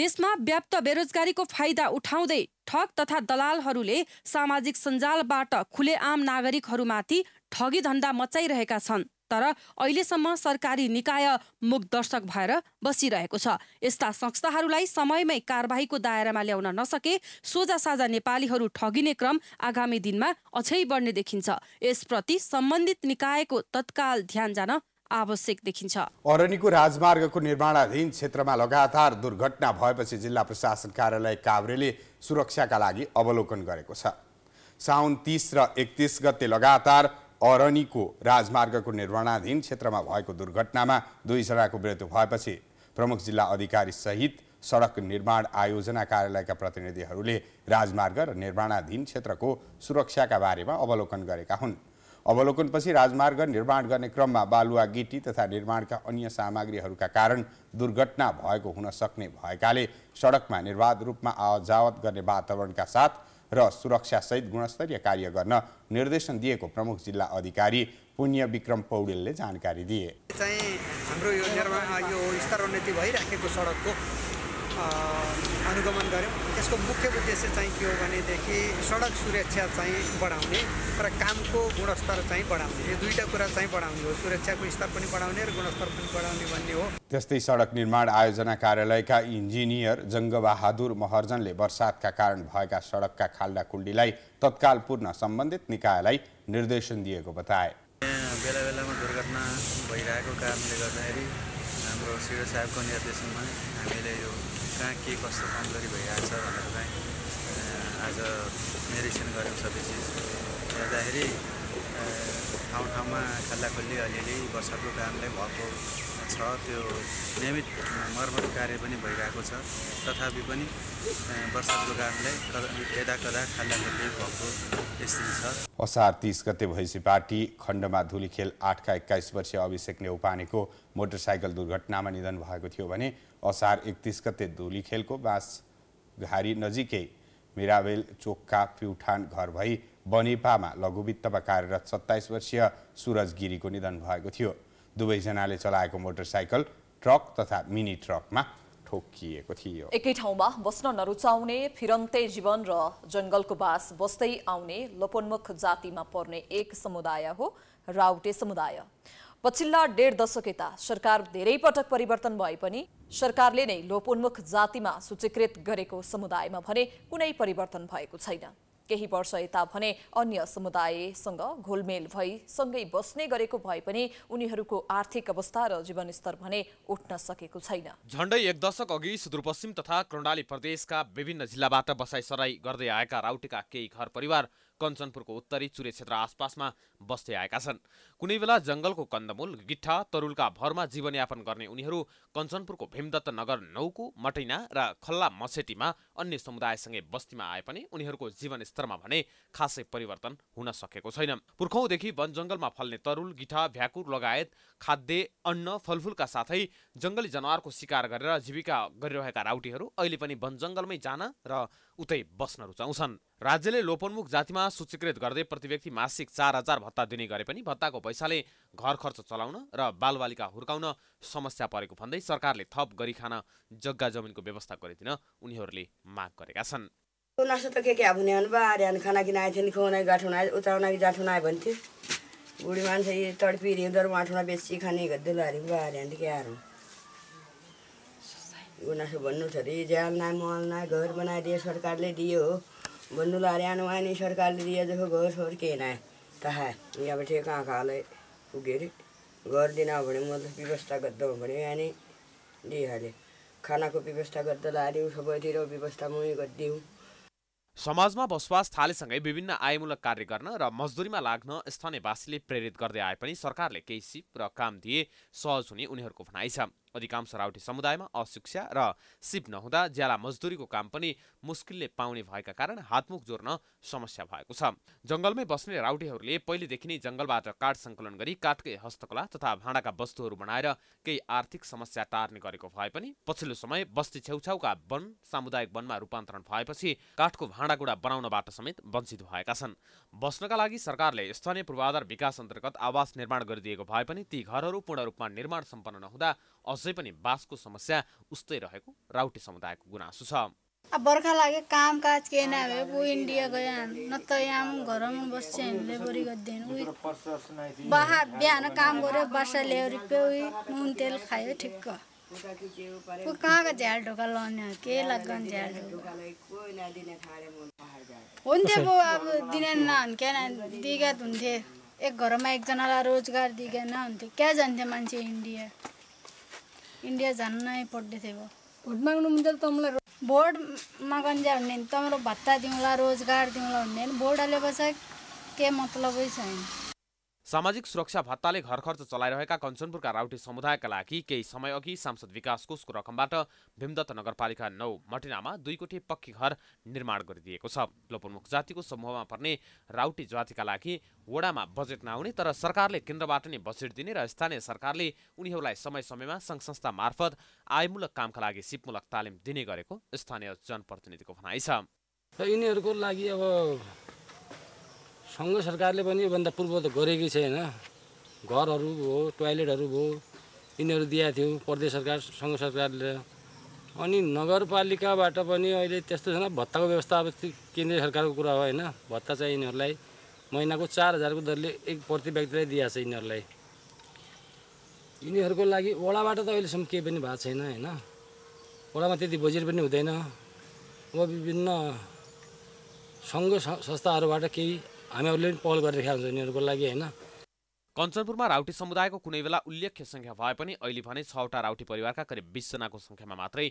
Speaker 6: देशमा व्याप्त बेरोजगारीको फाइदा उठाउँदै ठग तथा दलालहरूले सामाजिक सञ्जालबाट खुलेआम नागरिकहरूमाथि ठगी धन्दा मचाइरहेका छन् तर अहिलेसम्म सरकारी निकाय मुखदर्शक भएर बसिरहेको छ यस्ता संस्थाहरूलाई समयमै कारबाहीको दायरामा ल्याउन नसके सोझा साझा नेपालीहरू ठगिने क्रम आगामी दिनमा अझै बढ्ने देखिन्छ यसप्रति सम्बन्धित निकायको तत्काल ध्यान जान आवश्यक देखिन्छ
Speaker 1: अरनीको राजमार्गको निर्माणाधीन क्षेत्रमा लगातार दुर्घटना भएपछि जिल्ला प्रशासन कार्यालय काभ्रेले सुरक्षाका लागि अवलोकन गरेको छ साउन तिस र एकतिस गते लगातार अरनीको राजमार्गको निर्माणाधीन क्षेत्रमा भएको दुर्घटनामा दुईजनाको मृत्यु भएपछि प्रमुख जिल्ला अधिकारी सहित सडक निर्माण आयोजना कार्यालयका प्रतिनिधिहरूले राजमार्ग र निर्माणाधीन क्षेत्रको सुरक्षाका बारेमा अवलोकन गरेका हुन् अवलोकनपछि राजमार्ग निर्माण गर्ने क्रममा बालुवा गिटी तथा निर्माणका अन्य सामग्रीहरूका कारण दुर्घटना भएको हुन सक्ने भएकाले सडकमा निर्वाध रूपमा आवत गर्ने वातावरणका साथ र सुरक्षासहित गुणस्तरीय कार्य गर्न निर्देशन दिएको प्रमुख जिल्ला अधिकारी पुण्य विक्रम पौडेलले जानकारी दिए
Speaker 7: चाहिँ हाम्रो यो निर्माण
Speaker 4: यो स्तरोन्नति भइराखेको सडकको अनुगमन गऱ्यौँ यसको मुख्य उद्देश्य चाहिँ के हो भनेदेखि सडक सुरक्षा चाहिँ बढाउने र कामको गुणस्तर चाहिँ बढाउने यो दुईवटा कुरा चाहिँ बढाउने हो सुरक्षाको स्तर पनि बढाउने र गुणस्तर पनि बढाउने भन्ने हो
Speaker 1: त्यस्तै सडक निर्माण आयोजना कार्यालयका इन्जिनियर जङ्गबहादुर महर्जनले बर्सातका कारण भएका सडकका खाल्डा कुल्डीलाई तत्काल पूर्ण सम्बन्धित निकायलाई निर्देशन दिएको बताए
Speaker 3: बेला बेलामा दुर्घटना भइरहेको कारणले गर्दाखेरि हाम्रो सिओ साहेबको निर्देशनमा हामीले यो कहाँ के कस्तो काम गरी भइरहेको छ भनेर चाहिँ आज मेडिसिन गऱ्यौँ सबै चिज हेर्दाखेरि ठाउँ ठाउँमा खल्लाखुल्ली अलिअलि वर्षाको कारणले भएको छ त्यो नियमित मर्मत कार्य पनि भइरहेको छ तथापि पनि वर्षाको कारणले यदा कदा खल्लाखुल्ली भएको स्थिति छ
Speaker 1: असार तिस गते भएपछि पार्टी खण्डमा धुलीखेल आठका एक्काइस वर्षीय अभिषेक नेउपानेको मोटरसाइकल दुर्घटनामा निधन भएको थियो भने असार एकतिस गते धुली खेलको घारी नजिकै मिराबेल चोकका प्युठान घर भई बनेपामा लघुवित्तमा कार्यरत सत्ताइस वर्षीय सुरज गिरीको निधन भएको थियो दुवैजनाले चलाएको मोटरसाइकल ट्रक तथा मिनी ट्रकमा ठोकिएको थियो
Speaker 2: एकै ठाउँमा बस्न नरुचाउने फिरन्ते जीवन र जङ्गलको बास बस्दै आउने लोपोन्मुख जातिमा पर्ने एक समुदाय हो राउटे समुदाय पछिल्ला डेढ दशक यता सरकार धेरै पटक परिवर्तन भए पनि सरकारले नै लोपोन्मुख जातिमा सूचीकृत गरेको समुदायमा भने कुनै परिवर्तन भएको छैन केही वर्ष यता भने अन्य समुदायसँग घोलमेल भई सँगै बस्ने गरेको भए पनि उनीहरूको आर्थिक अवस्था र जीवनस्तर भने उठ्न सकेको छैन
Speaker 5: झन्डै एक दशक अघि सुदूरपश्चिम तथा कर्णाली प्रदेशका विभिन्न जिल्लाबाट बसाइसराई गर्दै आएका राउटेका केही घर परिवार कञ्चनपुरको उत्तरी चुरे क्षेत्र आसपासमा बस्दै आएका छन् कुनै बेला जङ्गलको कन्दमूल गिट्ठा तरुलका भरमा जीवनयापन गर्ने उनीहरू कञ्चनपुरको भीमदत्त नगर नौको मटैना र खल्ला मसेटीमा अन्य समुदायसँगै बस्तीमा आए पनि उनीहरूको जीवनस्तरमा भने खासै परिवर्तन हुन सकेको छैन पुर्खौँदेखि वन जङ्गलमा फल्ने तरुल गिठा भ्याकुर लगायत खाद्य अन्न फलफुलका साथै जङ्गली जनावरको शिकार गरेर जीविका गरिरहेका राउटीहरू अहिले पनि वन जङ्गलमै जान र उतै बस्न रुचाउँछन् राज्यले लोपोन्मुख जातिमा सूचीकृत गर्दै प्रतिव्यक्ति मासिक चार हजार भत्ता दिने गरे पनि भत्ताको पैसाले घर खर्च चलाउन र बालबालिका हुर्काउन समस्या परेको भन्दै सरकारले थप गरी खान जग्गा जमिनको व्यवस्था गरिदिन उनीहरूले माग गरेका छन्
Speaker 6: गुनासो त के के अब बिहान खाना किन आएको थियो खुवाउन गाठुन आयो उचाउन कि जाठुन आयो भन्थ्यो बुढी मान्छे तडपिरी उनीहरू आठुना बेसी खाने गद्दुलाहरू बाह्र के आएर गुनासो भन्नु छ अरे ज्यालना मलना घर बनाइदियो सरकारले दियो भन्नु ल हरियाणा वानी सरकारले दियो जस्तो घर सोर के ना थाहा यहाँबाट कहाँ कहाँलाई पुग्यो अरे घर दिन हो भने मतलब व्यवस्था गर्दा हो भने यहाँनि दिइहालेँ खानाको व्यवस्था गर्दा लादिउँ सबैतिर व्यवस्था म गरिदिउँ
Speaker 5: समाजमा बसोबास थालेसँगै विभिन्न आयमूलक कार्य गर्न र मजदुरीमा लाग्न स्थानीयवासीले प्रेरित गर्दै आए पनि सरकारले केही सिप र काम दिए सहज हुने उनीहरूको भनाइ छ अधिकांश राउटे समुदायमा अशिक्षा र सिप नहुँदा ज्याला मजदुरीको काम पनि मुस्किलले पाउने भएका कारण हातमुख जोड्न समस्या भएको छ जङ्गलमै बस्ने राउटेहरूले पहिलेदेखि नै जङ्गलबाट काठ सङ्कलन गरी काठकै हस्तकला तथा भाँडाका वस्तुहरू बनाएर केही आर्थिक समस्या टार्ने गरेको भए पनि पछिल्लो समय बस्ती छेउछाउका वन सामुदायिक वनमा रूपान्तरण भएपछि काठको भाँडाकुँडा बनाउनबाट समेत वञ्चित भएका छन् बस्नका लागि सरकारले स्थानीय पूर्वाधार विकास अन्तर्गत आवास निर्माण गरिदिएको भए पनि ती घरहरू पूर्ण रूपमा निर्माण सम्पन्न नहुँदा अझै पनि बासको समस्या उस्तै रहेको राउटे समुदायको गुनासो छ
Speaker 3: अब बर्खा लाग्यो काम
Speaker 6: केही नभए ऊ इन्डिया गयो न त यहाँ घरमा बस्छ हामीले बढी गरिदिएन उही बाहा बिहान काम गऱ्यो बासा ल्यायो रिप्यो उही नुन तेल खायो ठिक्क ऊ कहाँको
Speaker 3: झ्याल ढोका लाउने के लाग्छ झ्याल
Speaker 6: हुन्थ्यो पो अब दिने नहुन्थ्यो दिगत हुन्थे एक घरमा एकजनालाई रोजगार दिगेन नहुन्थ्यो क्या जान्थ्यो मान्छे इन्डिया ఇండియా జన్న పొడ్డేసేవో भोट माग्नु हुन्छ तँलाई भोट मागन्जा भन्ने तपाईँलाई भत्ता दिउँला रोजगार दिउँला हुने नि भोट हालेपछि के मतलबै छैन
Speaker 5: सामाजिक सुरक्षा भत्ताले घर खर्च चलाइरहेका कञ्चनपुरका राउटे समुदायका लागि केही समय अघि सांसद विकास कोषको रकमबाट भीमदत्त नगरपालिका नौ मटिनामा दुई कोठी पक्की घर निर्माण गरिदिएको छ लोपोन्मुख जातिको समूहमा पर्ने राउटे जातिका लागि वडामा बजेट नआउने तर सरकारले केन्द्रबाट नै बजेट दिने र स्थानीय सरकारले उनीहरूलाई समय समयमा सङ्घ संस्था मार्फत आयमूलक कामका लागि सिपमूलक तालिम दिने गरेको स्थानीय जनप्रतिनिधिको भनाइ छ
Speaker 3: यिनीहरूको लागि अब सङ्घ सरकारले पनि योभन्दा पूर्व त गरेकै छैन घरहरू भयो टोयलेटहरू भयो यिनीहरू दिएको थियो प्रदेश सरकार सङ्घ सरकारले अनि नगरपालिकाबाट पनि अहिले त्यस्तो छैन भत्ताको व्यवस्था अब केन्द्रीय सरकारको कुरा हो होइन भत्ता चाहिँ यिनीहरूलाई महिनाको चार हजारको दरले एक प्रति व्यक्तिलाई दिएको छ यिनीहरूलाई यिनीहरूको लागि वडाबाट त अहिलेसम्म केही पनि भएको छैन होइन वडामा त्यति बजेट पनि हुँदैन अब विभिन्न सङ्घ संस्थाहरूबाट केही हामीहरूले पनि पहल गरिरहेको हुन्छ यिनीहरूको लागि होइन
Speaker 5: कञ्चनपुरमा राउटी समुदायको कुनै बेला उल्लेख्य सङ्ख्या भए पनि अहिले भने छवटा राउटी परिवारका करिब बिसजनाको सङ्ख्यामा मात्रै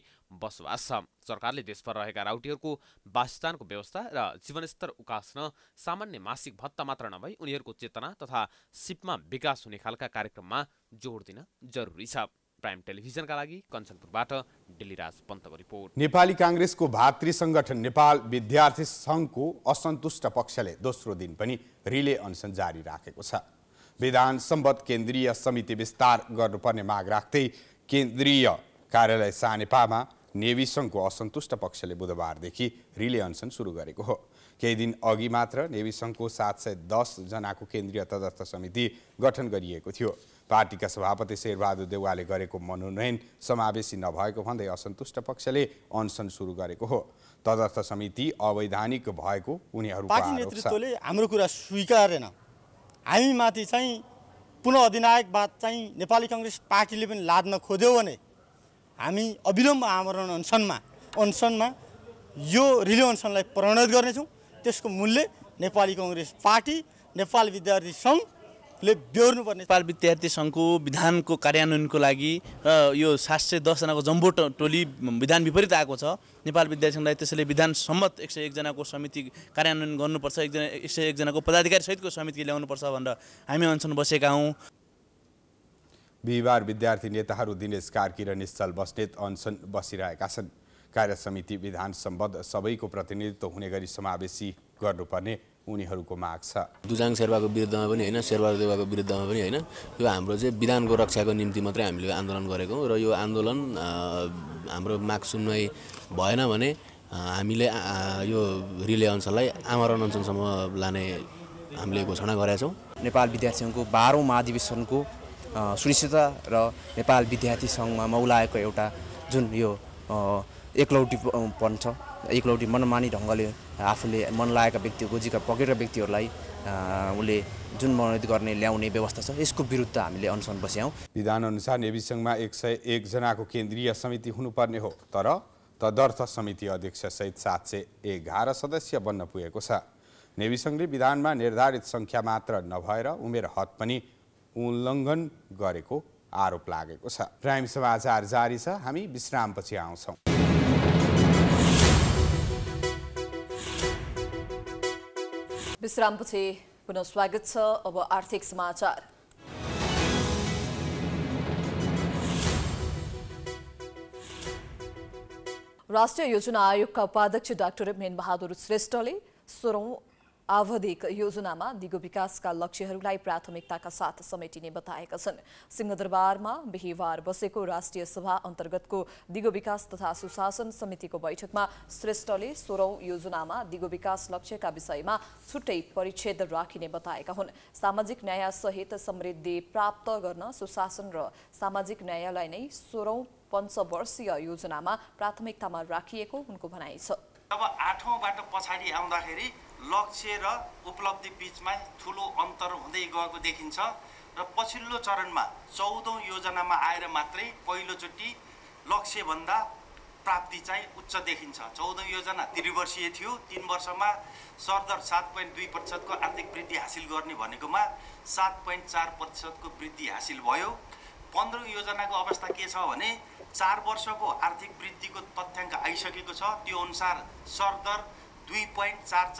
Speaker 5: बसोबास छ सरकारले देशभर रहेका राउटीहरूको वासस्थानको व्यवस्था र जीवनस्तर उकास्न सामान्य मासिक भत्ता मात्र नभई उनीहरूको चेतना तथा सिपमा विकास हुने खालका कार्यक्रममा जोड दिन जरुरी छ प्राइम टेलिभिजनका लागि कञ्चनपुरबाट दिल्लीराज पन्तको रिपोर्ट
Speaker 1: नेपाली काङ्ग्रेसको भातृ सङ्गठन नेपाल विद्यार्थी सङ्घको असन्तुष्ट पक्षले दोस्रो दिन पनि रिले अनसन जारी राखेको छ विधान सम्बद्ध केन्द्रीय समिति विस्तार गर्नुपर्ने माग राख्दै केन्द्रीय कार्यालय सानेपामा नेवी सङ्घको असन्तुष्ट पक्षले बुधबारदेखि रिले अनसन सुरु गरेको हो केही दिन अघि मात्र नेभी सङ्घको सात सय दसजनाको केन्द्रीय तदर्थ समिति गठन गरिएको थियो पार्टीका सभापति शेरबहादुर देउवाले गरेको मनोनयन समावेशी नभएको भन्दै असन्तुष्ट पक्षले अनसन सुरु गरेको हो तदर्थ समिति अवैधानिक भएको उनीहरू पार्टी नेतृत्वले
Speaker 3: हाम्रो कुरा स्वीकारेन हामीमाथि चाहिँ पुनः अधिनायकवाद चाहिँ नेपाली कङ्ग्रेस पार्टीले पनि लाद्न खोज्यो भने हामी अविलम्ब आमरण अनसनमा अनसनमा यो रिलो अनसनलाई प्रणत गर्नेछौँ त्यसको मूल्य नेपाली कङ्ग्रेस पार्टी नेपाल विद्यार्थी सङ्घ ले बेहोर्नुपर्ने नेपाल विद्यार्थी सङ्घको विधानको कार्यान्वयनको लागि र यो
Speaker 5: सात सय दसजनाको जम्बो टोली विधान विपरीत आएको छ नेपाल विद्यार्थी सङ्घलाई त्यसैले विधान सम्मत एक सय एकजनाको समिति कार्यान्वयन गर्नुपर्छ एकजना एक सय एकजनाको पदाधिकारी सहितको समिति ल्याउनुपर्छ भनेर
Speaker 1: हामी अनसन बसेका हौँ बिहिबार विद्यार्थी नेताहरू दिनेश कार्की र निश्चल बस्नेत अनसन बसिरहेका छन् कार्य समिति विधान सम्बद्ध सबैको प्रतिनिधित्व हुने गरी समावेशी गर्नुपर्ने उनीहरूको माग छ दुजाङ शेर्पाको विरुद्धमा पनि होइन शेर्पा देवाको विरुद्धमा पनि होइन यो हाम्रो चाहिँ विधानको रक्षाको निम्ति मात्रै हामीले आन्दोलन गरेको र यो
Speaker 5: आन्दोलन हाम्रो माग सुनवाई भएन भने हामीले यो रिले अञ्चललाई आमरण अञ्चलसम्म लाने हामीले घोषणा गरेका छौँ नेपाल विद्यार्थी सङ्घको बाह्रौँ महाधिवेशनको सुनिश्चितता र नेपाल विद्यार्थी सङ्घमा मौलाएको एउटा जुन यो एकलौटी छ एकलौटी मनमानी ढङ्गले
Speaker 1: आफूले मन लागेका व्यक्ति गोजीका पकेका व्यक्तिहरूलाई उसले जुन मनोनित गर्ने ल्याउने व्यवस्था छ यसको विरुद्ध हामीले अनसन बस्यौँ विधानअनुसार नेविसङमा एक सय एकजनाको केन्द्रीय समिति हुनुपर्ने हो तर तदर्थ समिति अध्यक्षसहित सात सय एघार सदस्य बन्न पुगेको छ नेविसङले विधानमा निर्धारित सङ्ख्या मात्र नभएर उमेर हद पनि उल्लङ्घन गरेको आरोप लागेको छ प्राइम समाचार जारी छ हामी विश्रामपछि आउँछौँ
Speaker 2: विश्रामपछि पुनः स्वागत छ अब आर्थिक समाचार राष्ट्रिय योजना आयोगका उपाध्यक्ष डाक्टर बहादुर श्रेष्ठले सोह्रौँ आवधिक योजनामा दिगो विकासका लक्ष्यहरूलाई प्राथमिकताका साथ समेटिने बताएका छन् सिंहदरबारमा बिहिबार बसेको राष्ट्रिय सभा अन्तर्गतको दिगो विकास तथा सुशासन समितिको बैठकमा श्रेष्ठले सोह्रौं योजनामा दिगो विकास लक्ष्यका विषयमा छुट्टै परिच्छेद राखिने बताएका हुन् सामाजिक न्याय सहित समृद्धि प्राप्त गर्न सुशासन र सामाजिक न्यायलाई नै सोह्रौं पञ्चवर्षीय योजनामा प्राथमिकतामा राखिएको उनको भनाइ छ अब आठौँबाट
Speaker 3: पछाडि आउँदाखेरि लक्ष्य र उपलब्धि बिचमा ठुलो अन्तर हुँदै गएको देखिन्छ र पछिल्लो चरणमा चौधौँ योजनामा आएर मात्रै पहिलोचोटि लक्ष्यभन्दा प्राप्ति चाहिँ उच्च देखिन्छ चौधौँ योजना त्रिवर्षीय थियो तिन वर्षमा सरदर सात पोइन्ट दुई प्रतिशतको आर्थिक वृद्धि हासिल गर्ने भनेकोमा सात पोइन्ट चार प्रतिशतको वृद्धि हासिल भयो पन्ध्रौँ योजनाको अवस्था के छ भने चार वर्षको आर्थिक वृद्धिको तथ्याङ्क आइसकेको छ त्यो अनुसार सरदर दुई पोइन्ट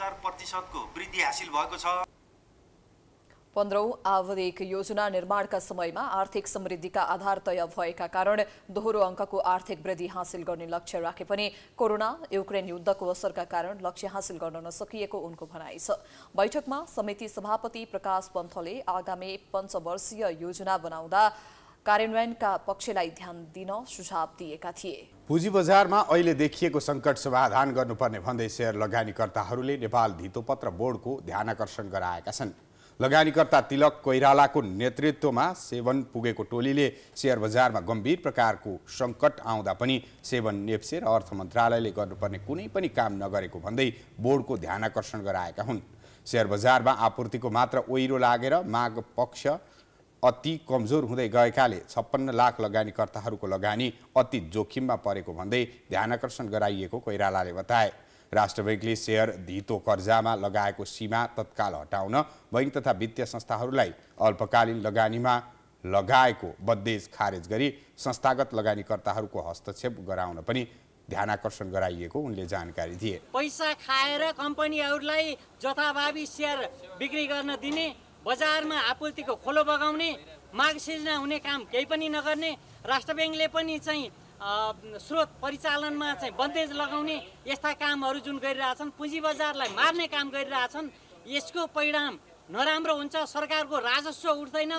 Speaker 3: वृद्धि हासिल भएको छ
Speaker 2: आवधिक योजना निर्माणका समयमा आर्थिक समृद्धिका आधार तय भएका कारण दोहोरो अङ्कको आर्थिक वृद्धि हासिल गर्ने लक्ष्य राखे पनि कोरोना युक्रेन युद्धको असरका कारण लक्ष्य हासिल गर्न नसकिएको उनको भनाइ छ बैठकमा समिति सभापति प्रकाश पन्थले आगामी पञ्चवर्षीय योजना बनाउँदा कार्यान्वयनका पक्षलाई ध्यान दिन सुझाव दिएका थिए
Speaker 1: पुँजी बजारमा अहिले देखिएको सङ्कट समाधान गर्नुपर्ने भन्दै सेयर लगानीकर्ताहरूले नेपाल धितोपत्र बोर्डको ध्यान आकर्षण गराएका छन् लगानीकर्ता तिलक कोइरालाको नेतृत्वमा सेवन पुगेको टोलीले सेयर बजारमा गम्भीर प्रकारको सङ्कट आउँदा पनि सेवन नेप्से र अर्थ मन्त्रालयले गर्नुपर्ने कुनै पनि काम नगरेको भन्दै बोर्डको ध्यान आकर्षण गराएका हुन् सेयर बजारमा आपूर्तिको मात्र ओहिरो लागेर माग पक्ष अति कमजोर हुँदै गएकाले छप्पन्न लाख लगानीकर्ताहरूको लगानी अति जोखिममा परेको भन्दै ध्यानकर्षण गराइएको कोइरालाले बताए राष्ट्र बैङ्कले सेयर धितो कर्जामा लगाएको सीमा तत्काल हटाउन बैङ्क तथा वित्तीय संस्थाहरूलाई अल्पकालीन लगानीमा लगाएको बदेज खारेज गरी संस्थागत लगानीकर्ताहरूको हस्तक्षेप गराउन पनि ध्यानकर्षण गराइएको उनले जानकारी दिए
Speaker 4: पैसा खाएर कम्पनीहरूलाई जथाभावी सेयर बिक्री गर्न दिने बजारमा आपूर्तिको खोलो बगाउने माग सिर्जना हुने काम केही पनि नगर्ने राष्ट्र ब्याङ्कले पनि चाहिँ स्रोत परिचालनमा चाहिँ बन्देज लगाउने यस्ता कामहरू जुन गरिरहेछन् पुँजी बजारलाई मार्ने काम गरिरहेछन् यसको परिणाम नराम्रो हुन्छ सरकारको राजस्व उठ्दैन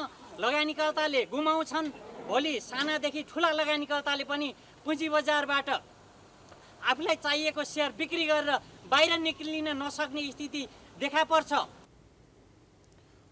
Speaker 4: लगानीकर्ताले गुमाउँछन् भोलि सानादेखि ठुला लगानीकर्ताले पनि पुँजी बजारबाट आफूलाई चाहिएको सेयर बिक्री गरेर बाहिर निक्लिन नसक्ने स्थिति देखा पर्छ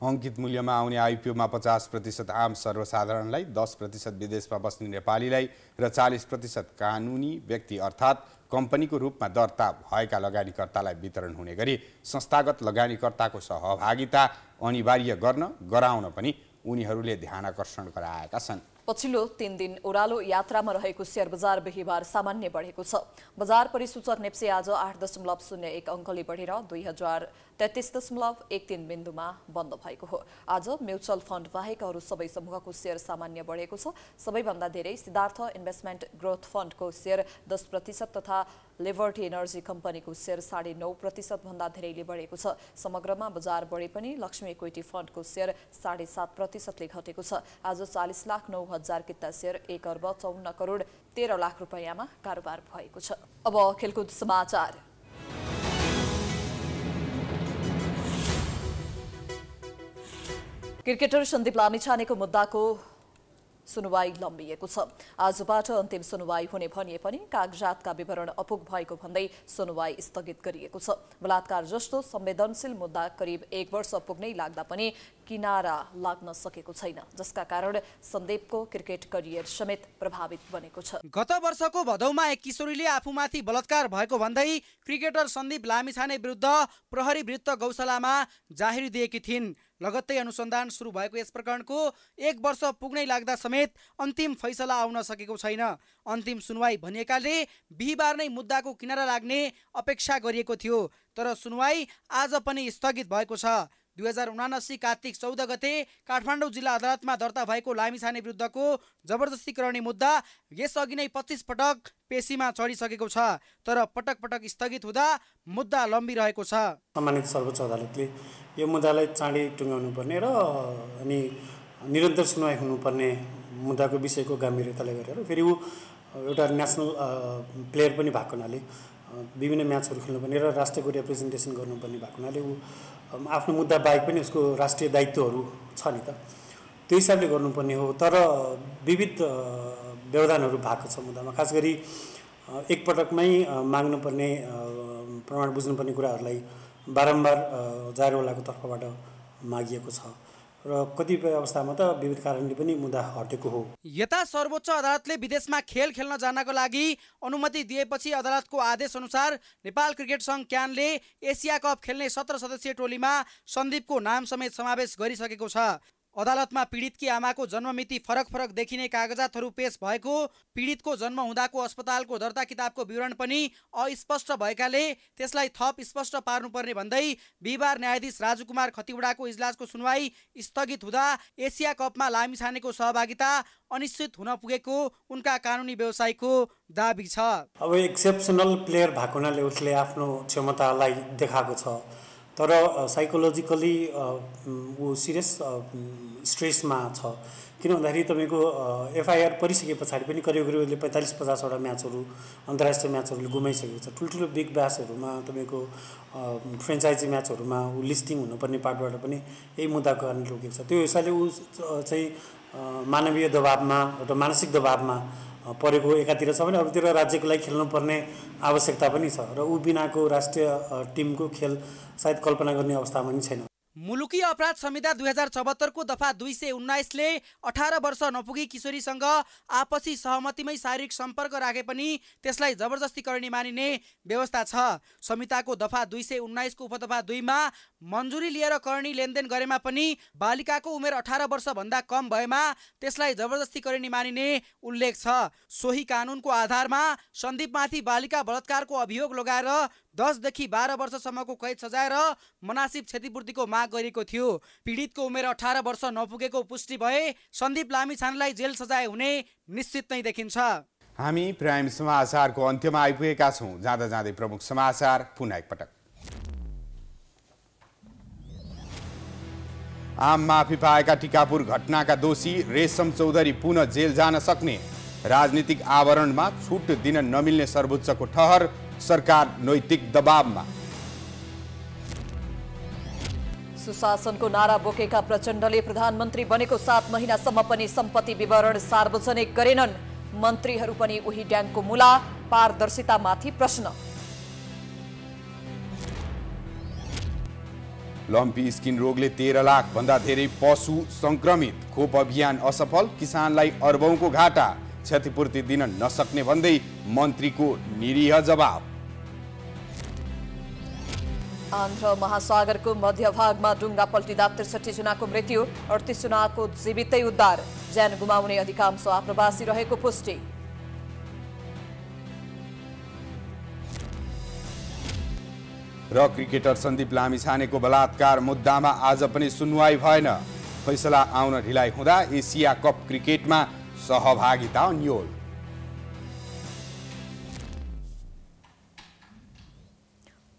Speaker 1: अङ्कित मूल्यमा आउने आइपिओमा पचास प्रतिशत आम सर्वसाधारणलाई दस प्रतिशत विदेशमा बस्ने नेपालीलाई र चालिस प्रतिशत कानुनी व्यक्ति अर्थात् कम्पनीको रूपमा दर्ता भएका लगानीकर्तालाई वितरण हुने गरी संस्थागत लगानीकर्ताको सहभागिता अनिवार्य गर्न गराउन पनि उनीहरूले ध्यान आकर्षण गराएका छन्
Speaker 2: पछिल्लो तीन दिन ओह्रालो यात्रामा रहेको सेयर बजार बिहिबार सामान्य बढेको छ बजार परिसूचक नेप्से आज आठ दशमलव शून्य एक अङ्कले बढेर दुई हजार तेत्तिस दशमलव एक तिन बिन्दुमा बन्द भएको हो आज म्युचुअल फन्ड बाहेक अरू सबै समूहको सेयर सामान्य बढेको छ सबैभन्दा धेरै सिद्धार्थ इन्भेस्टमेन्ट ग्रोथ फन्डको सेयर दस प्रतिशत तथा लिबर्टी इनर्जी कम्पनीको सेयर साढे नौ प्रतिशतभन्दा धेरैले बढेको छ समग्रमा बजार बढे पनि लक्ष्मी इक्विटी फन्डको सेयर साढे सात प्रतिशतले घटेको छ आज चालिस लाख नौ हजार किता सेयर एक अर्ब चौन्न करोड तेह्र लाख रुपियाँमा कारोबार भएको छ अब खेलकुद समाचार क्रिकेटर सन्दीप लामिछानेको मुद्दाको सुनवाई लम्बिएको छ आजबाट अन्तिम सुनवाई हुने भनिए पनि कागजातका विवरण अपुग भएको भन्दै सुनवाई स्थगित गरिएको छ बलात्कार जस्तो संवेदनशील मुद्दा करिब एक वर्ष पुग्नै लाग्दा पनि किनारा लाग्न सकेको छैन जसका कारण सन्दीपको क्रिकेट करियर समेत प्रभावित बनेको
Speaker 7: छ गत वर्षको भदौमा एक किशोरीले आफूमाथि बलात्कार भएको भन्दै क्रिकेटर सन्दीप लामिछाने विरुद्ध प्रहरी वृत्त गौशालामा जाहेरी दिएकी थिइन् लगत्तै अनुसन्धान सुरु भएको यस प्रकरणको एक वर्ष पुग्नै लाग्दा समेत अन्तिम फैसला आउन सकेको छैन अन्तिम सुनवाई भनिएकाले बिहिबार नै मुद्दाको किनारा लाग्ने अपेक्षा गरिएको थियो तर सुनवाई आज पनि स्थगित भएको छ दुई हजार उनासी कार्तिक चौध गते काठमाडौँ जिल्ला अदालतमा दर्ता भएको लामिछाने विरुद्धको जबरजस्ती गराउने मुद्दा यसअघि नै पच्चिस पटक पेशीमा चढिसकेको छ तर पटक पटक स्थगित हुँदा मुद्दा लम्बी रहेको छ
Speaker 3: सम्मानित सर्वोच्च अदालतले यो मुद्दालाई चाँडै टुङ्गाउनु पर्ने र अनि निरन्तर सुनवाई हुनुपर्ने मुद्दाको विषयको गम्भीरताले गरेर फेरि ऊ एउटा नेसनल प्लेयर पनि भएको हुनाले विभिन्न म्याचहरू खेल्नुपर्ने र राष्ट्रको रिप्रेजेन्टेसन गर्नुपर्ने भएको हुनाले ऊ आफ्नो मुद्दा बाहेक पनि उसको राष्ट्रिय दायित्वहरू छ नि त त्यो हिसाबले गर्नुपर्ने हो तर विविध व्यवधानहरू भएको छ मुद्दामा खास गरी एकपटकमै माग्नुपर्ने प्रमाण बुझ्नुपर्ने कुराहरूलाई बारम्बार जारवालाको तर्फबाट मागिएको छ र कतिपय अवस्थामा त विविध कारणले पनि मुद्दा हटेको हो
Speaker 7: यता सर्वोच्च अदालतले विदेशमा खेल खेल्न जानको लागि अनुमति दिएपछि अदालतको आदेश अनुसार नेपाल क्रिकेट सङ्घ क्यानले एसिया कप खेल्ने सत्र सदस्यीय टोलीमा सन्दीपको नाम समेत समावेश गरिसकेको छ अदालतमा पीडितकी आमाको जन्ममिति फरक फरक देखिने कागजातहरू पेश भएको पीडितको जन्म हुँदाको अस्पतालको दर्ता किताबको विवरण पनि अस्पष्ट भएकाले त्यसलाई थप स्पष्ट पार्नुपर्ने भन्दै बिहिबार न्यायाधीश राजु कुमार खतिवडाको इजलासको सुनवाई स्थगित हुँदा एसिया कपमा लामिछानेको सहभागिता अनिश्चित हुन पुगेको उनका कानुनी व्यवसायको दावी छ
Speaker 3: अब एक्सेप्सनल प्लेयर भएको हुनाले उसले आफ्नो क्षमतालाई देखाएको छ तर साइकोलोजिकली ऊ सिरियस स्ट्रेसमा छ किन भन्दाखेरि तपाईँको एफआइआर परिसके पछाडि पनि करिब करिब उसले पैँतालिस पचासवटा म्याचहरू अन्तर्राष्ट्रिय म्याचहरूले गुमाइसकेको छ ठुल्ठुलो बिग ब्यासहरूमा तपाईँको फ्रेन्चाइजी म्याचहरूमा ऊ लिस्टिङ हुनुपर्ने पार्टबाट पनि यही मुद्दाको कारणले रोकेको छ त्यो हिसाबले ऊ चाहिँ मानवीय दबाबमा एउटा मानसिक दबाबमा परेको एकातिर छ भने अरूतिर राज्यको लागि खेल्नुपर्ने आवश्यकता पनि छ र ऊ बिनाको राष्ट्रिय टिमको खेल सायद कल्पना गर्ने अवस्थामा पनि छैन
Speaker 7: मुलुकी अपराध संहिता दुई हजार चौहत्तरको दफा दुई सय उन्नाइसले अठार वर्ष नपुगी किशोरीसँग आपसी सहमतिमै शारीरिक सम्पर्क राखे पनि त्यसलाई जबरजस्ती गर्ने मानिने व्यवस्था छ संहिताको दफा दुई सय उन्नाइसको उपदफा दुईमा मन्जुरी लिएर करणी लेनदेन गरेमा पनि बालिकाको उमेर अठार वर्षभन्दा कम भएमा त्यसलाई जबरजस्ती करणी मानिने उल्लेख छ सोही कानुनको आधारमा सन्दीपमाथि बालिका बलात्कारको अभियोग लगाएर दसदेखि बाह्र वर्षसम्मको कैद सजाएर मनासिब क्षतिपूर्तिको माग गरिएको थियो पीडितको उमेर अठार वर्ष नपुगेको पुष्टि भए सन्दीप लामिछानेलाई जेल सजाय हुने निश्चित नै देखिन्छ
Speaker 1: हामी प्राइम समाचारको अन्त्यमा आइपुगेका छौँ जाँदा जाँदै प्रमुख समाचार पुनः एकपटक आम माफी पाएका टिकापुर घटनाका दोषी रेशम चौधरी पुनः जेल जान सक्ने राजनीतिक आवरणमा छुट दिन नमिल्ने सर्वोच्चको ठहर सरकार नैतिक दबावमा
Speaker 2: सुशासनको नारा बोकेका प्रचण्डले प्रधानमन्त्री बनेको सात महिनासम्म पनि सम्पत्ति विवरण सार्वजनिक गरेनन् मन्त्रीहरू पनि उही ड्याङको मुला पारदर्शितामाथि प्रश्न
Speaker 1: लम्पी स्किन रोगले तेह्र लाखभन्दा धेरै पशु सङ्क्रमित खोप अभियान असफल किसानलाई अर्बौँको घाटा क्षतिपूर्ति दिन नसक्ने भन्दै मन्त्रीको निरीह जवाब
Speaker 2: आन्ध्र महासागरको मध्यभागमा डुङ्गा पल्टिँदा त्रिसठी जनाको मृत्यु अडतिस जनाको जीवितै उद्धार ज्यान गुमाउने अधिकांश आप्रवासी रहेको पुष्टि
Speaker 1: र क्रिकेटर सन्दीप लामिछानेको बलात्कार मुद्दामा आज पनि सुनवाई भएन फैसला आउन ढिलाइ हुँदा एसिया कप क्रिकेटमा सहभागिता अन्योल.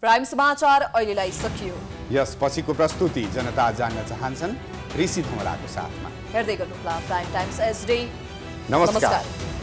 Speaker 2: प्राइम समाचार अहिलेलाई सकियो
Speaker 1: यस पछिको प्रस्तुति जनता जान्न चाहन्छन् ऋषि धमलाको साथमा
Speaker 2: हेर्दै गर्नुहोला प्राइम टाइम्स एसडी
Speaker 1: नमस्कार, नमस्कार।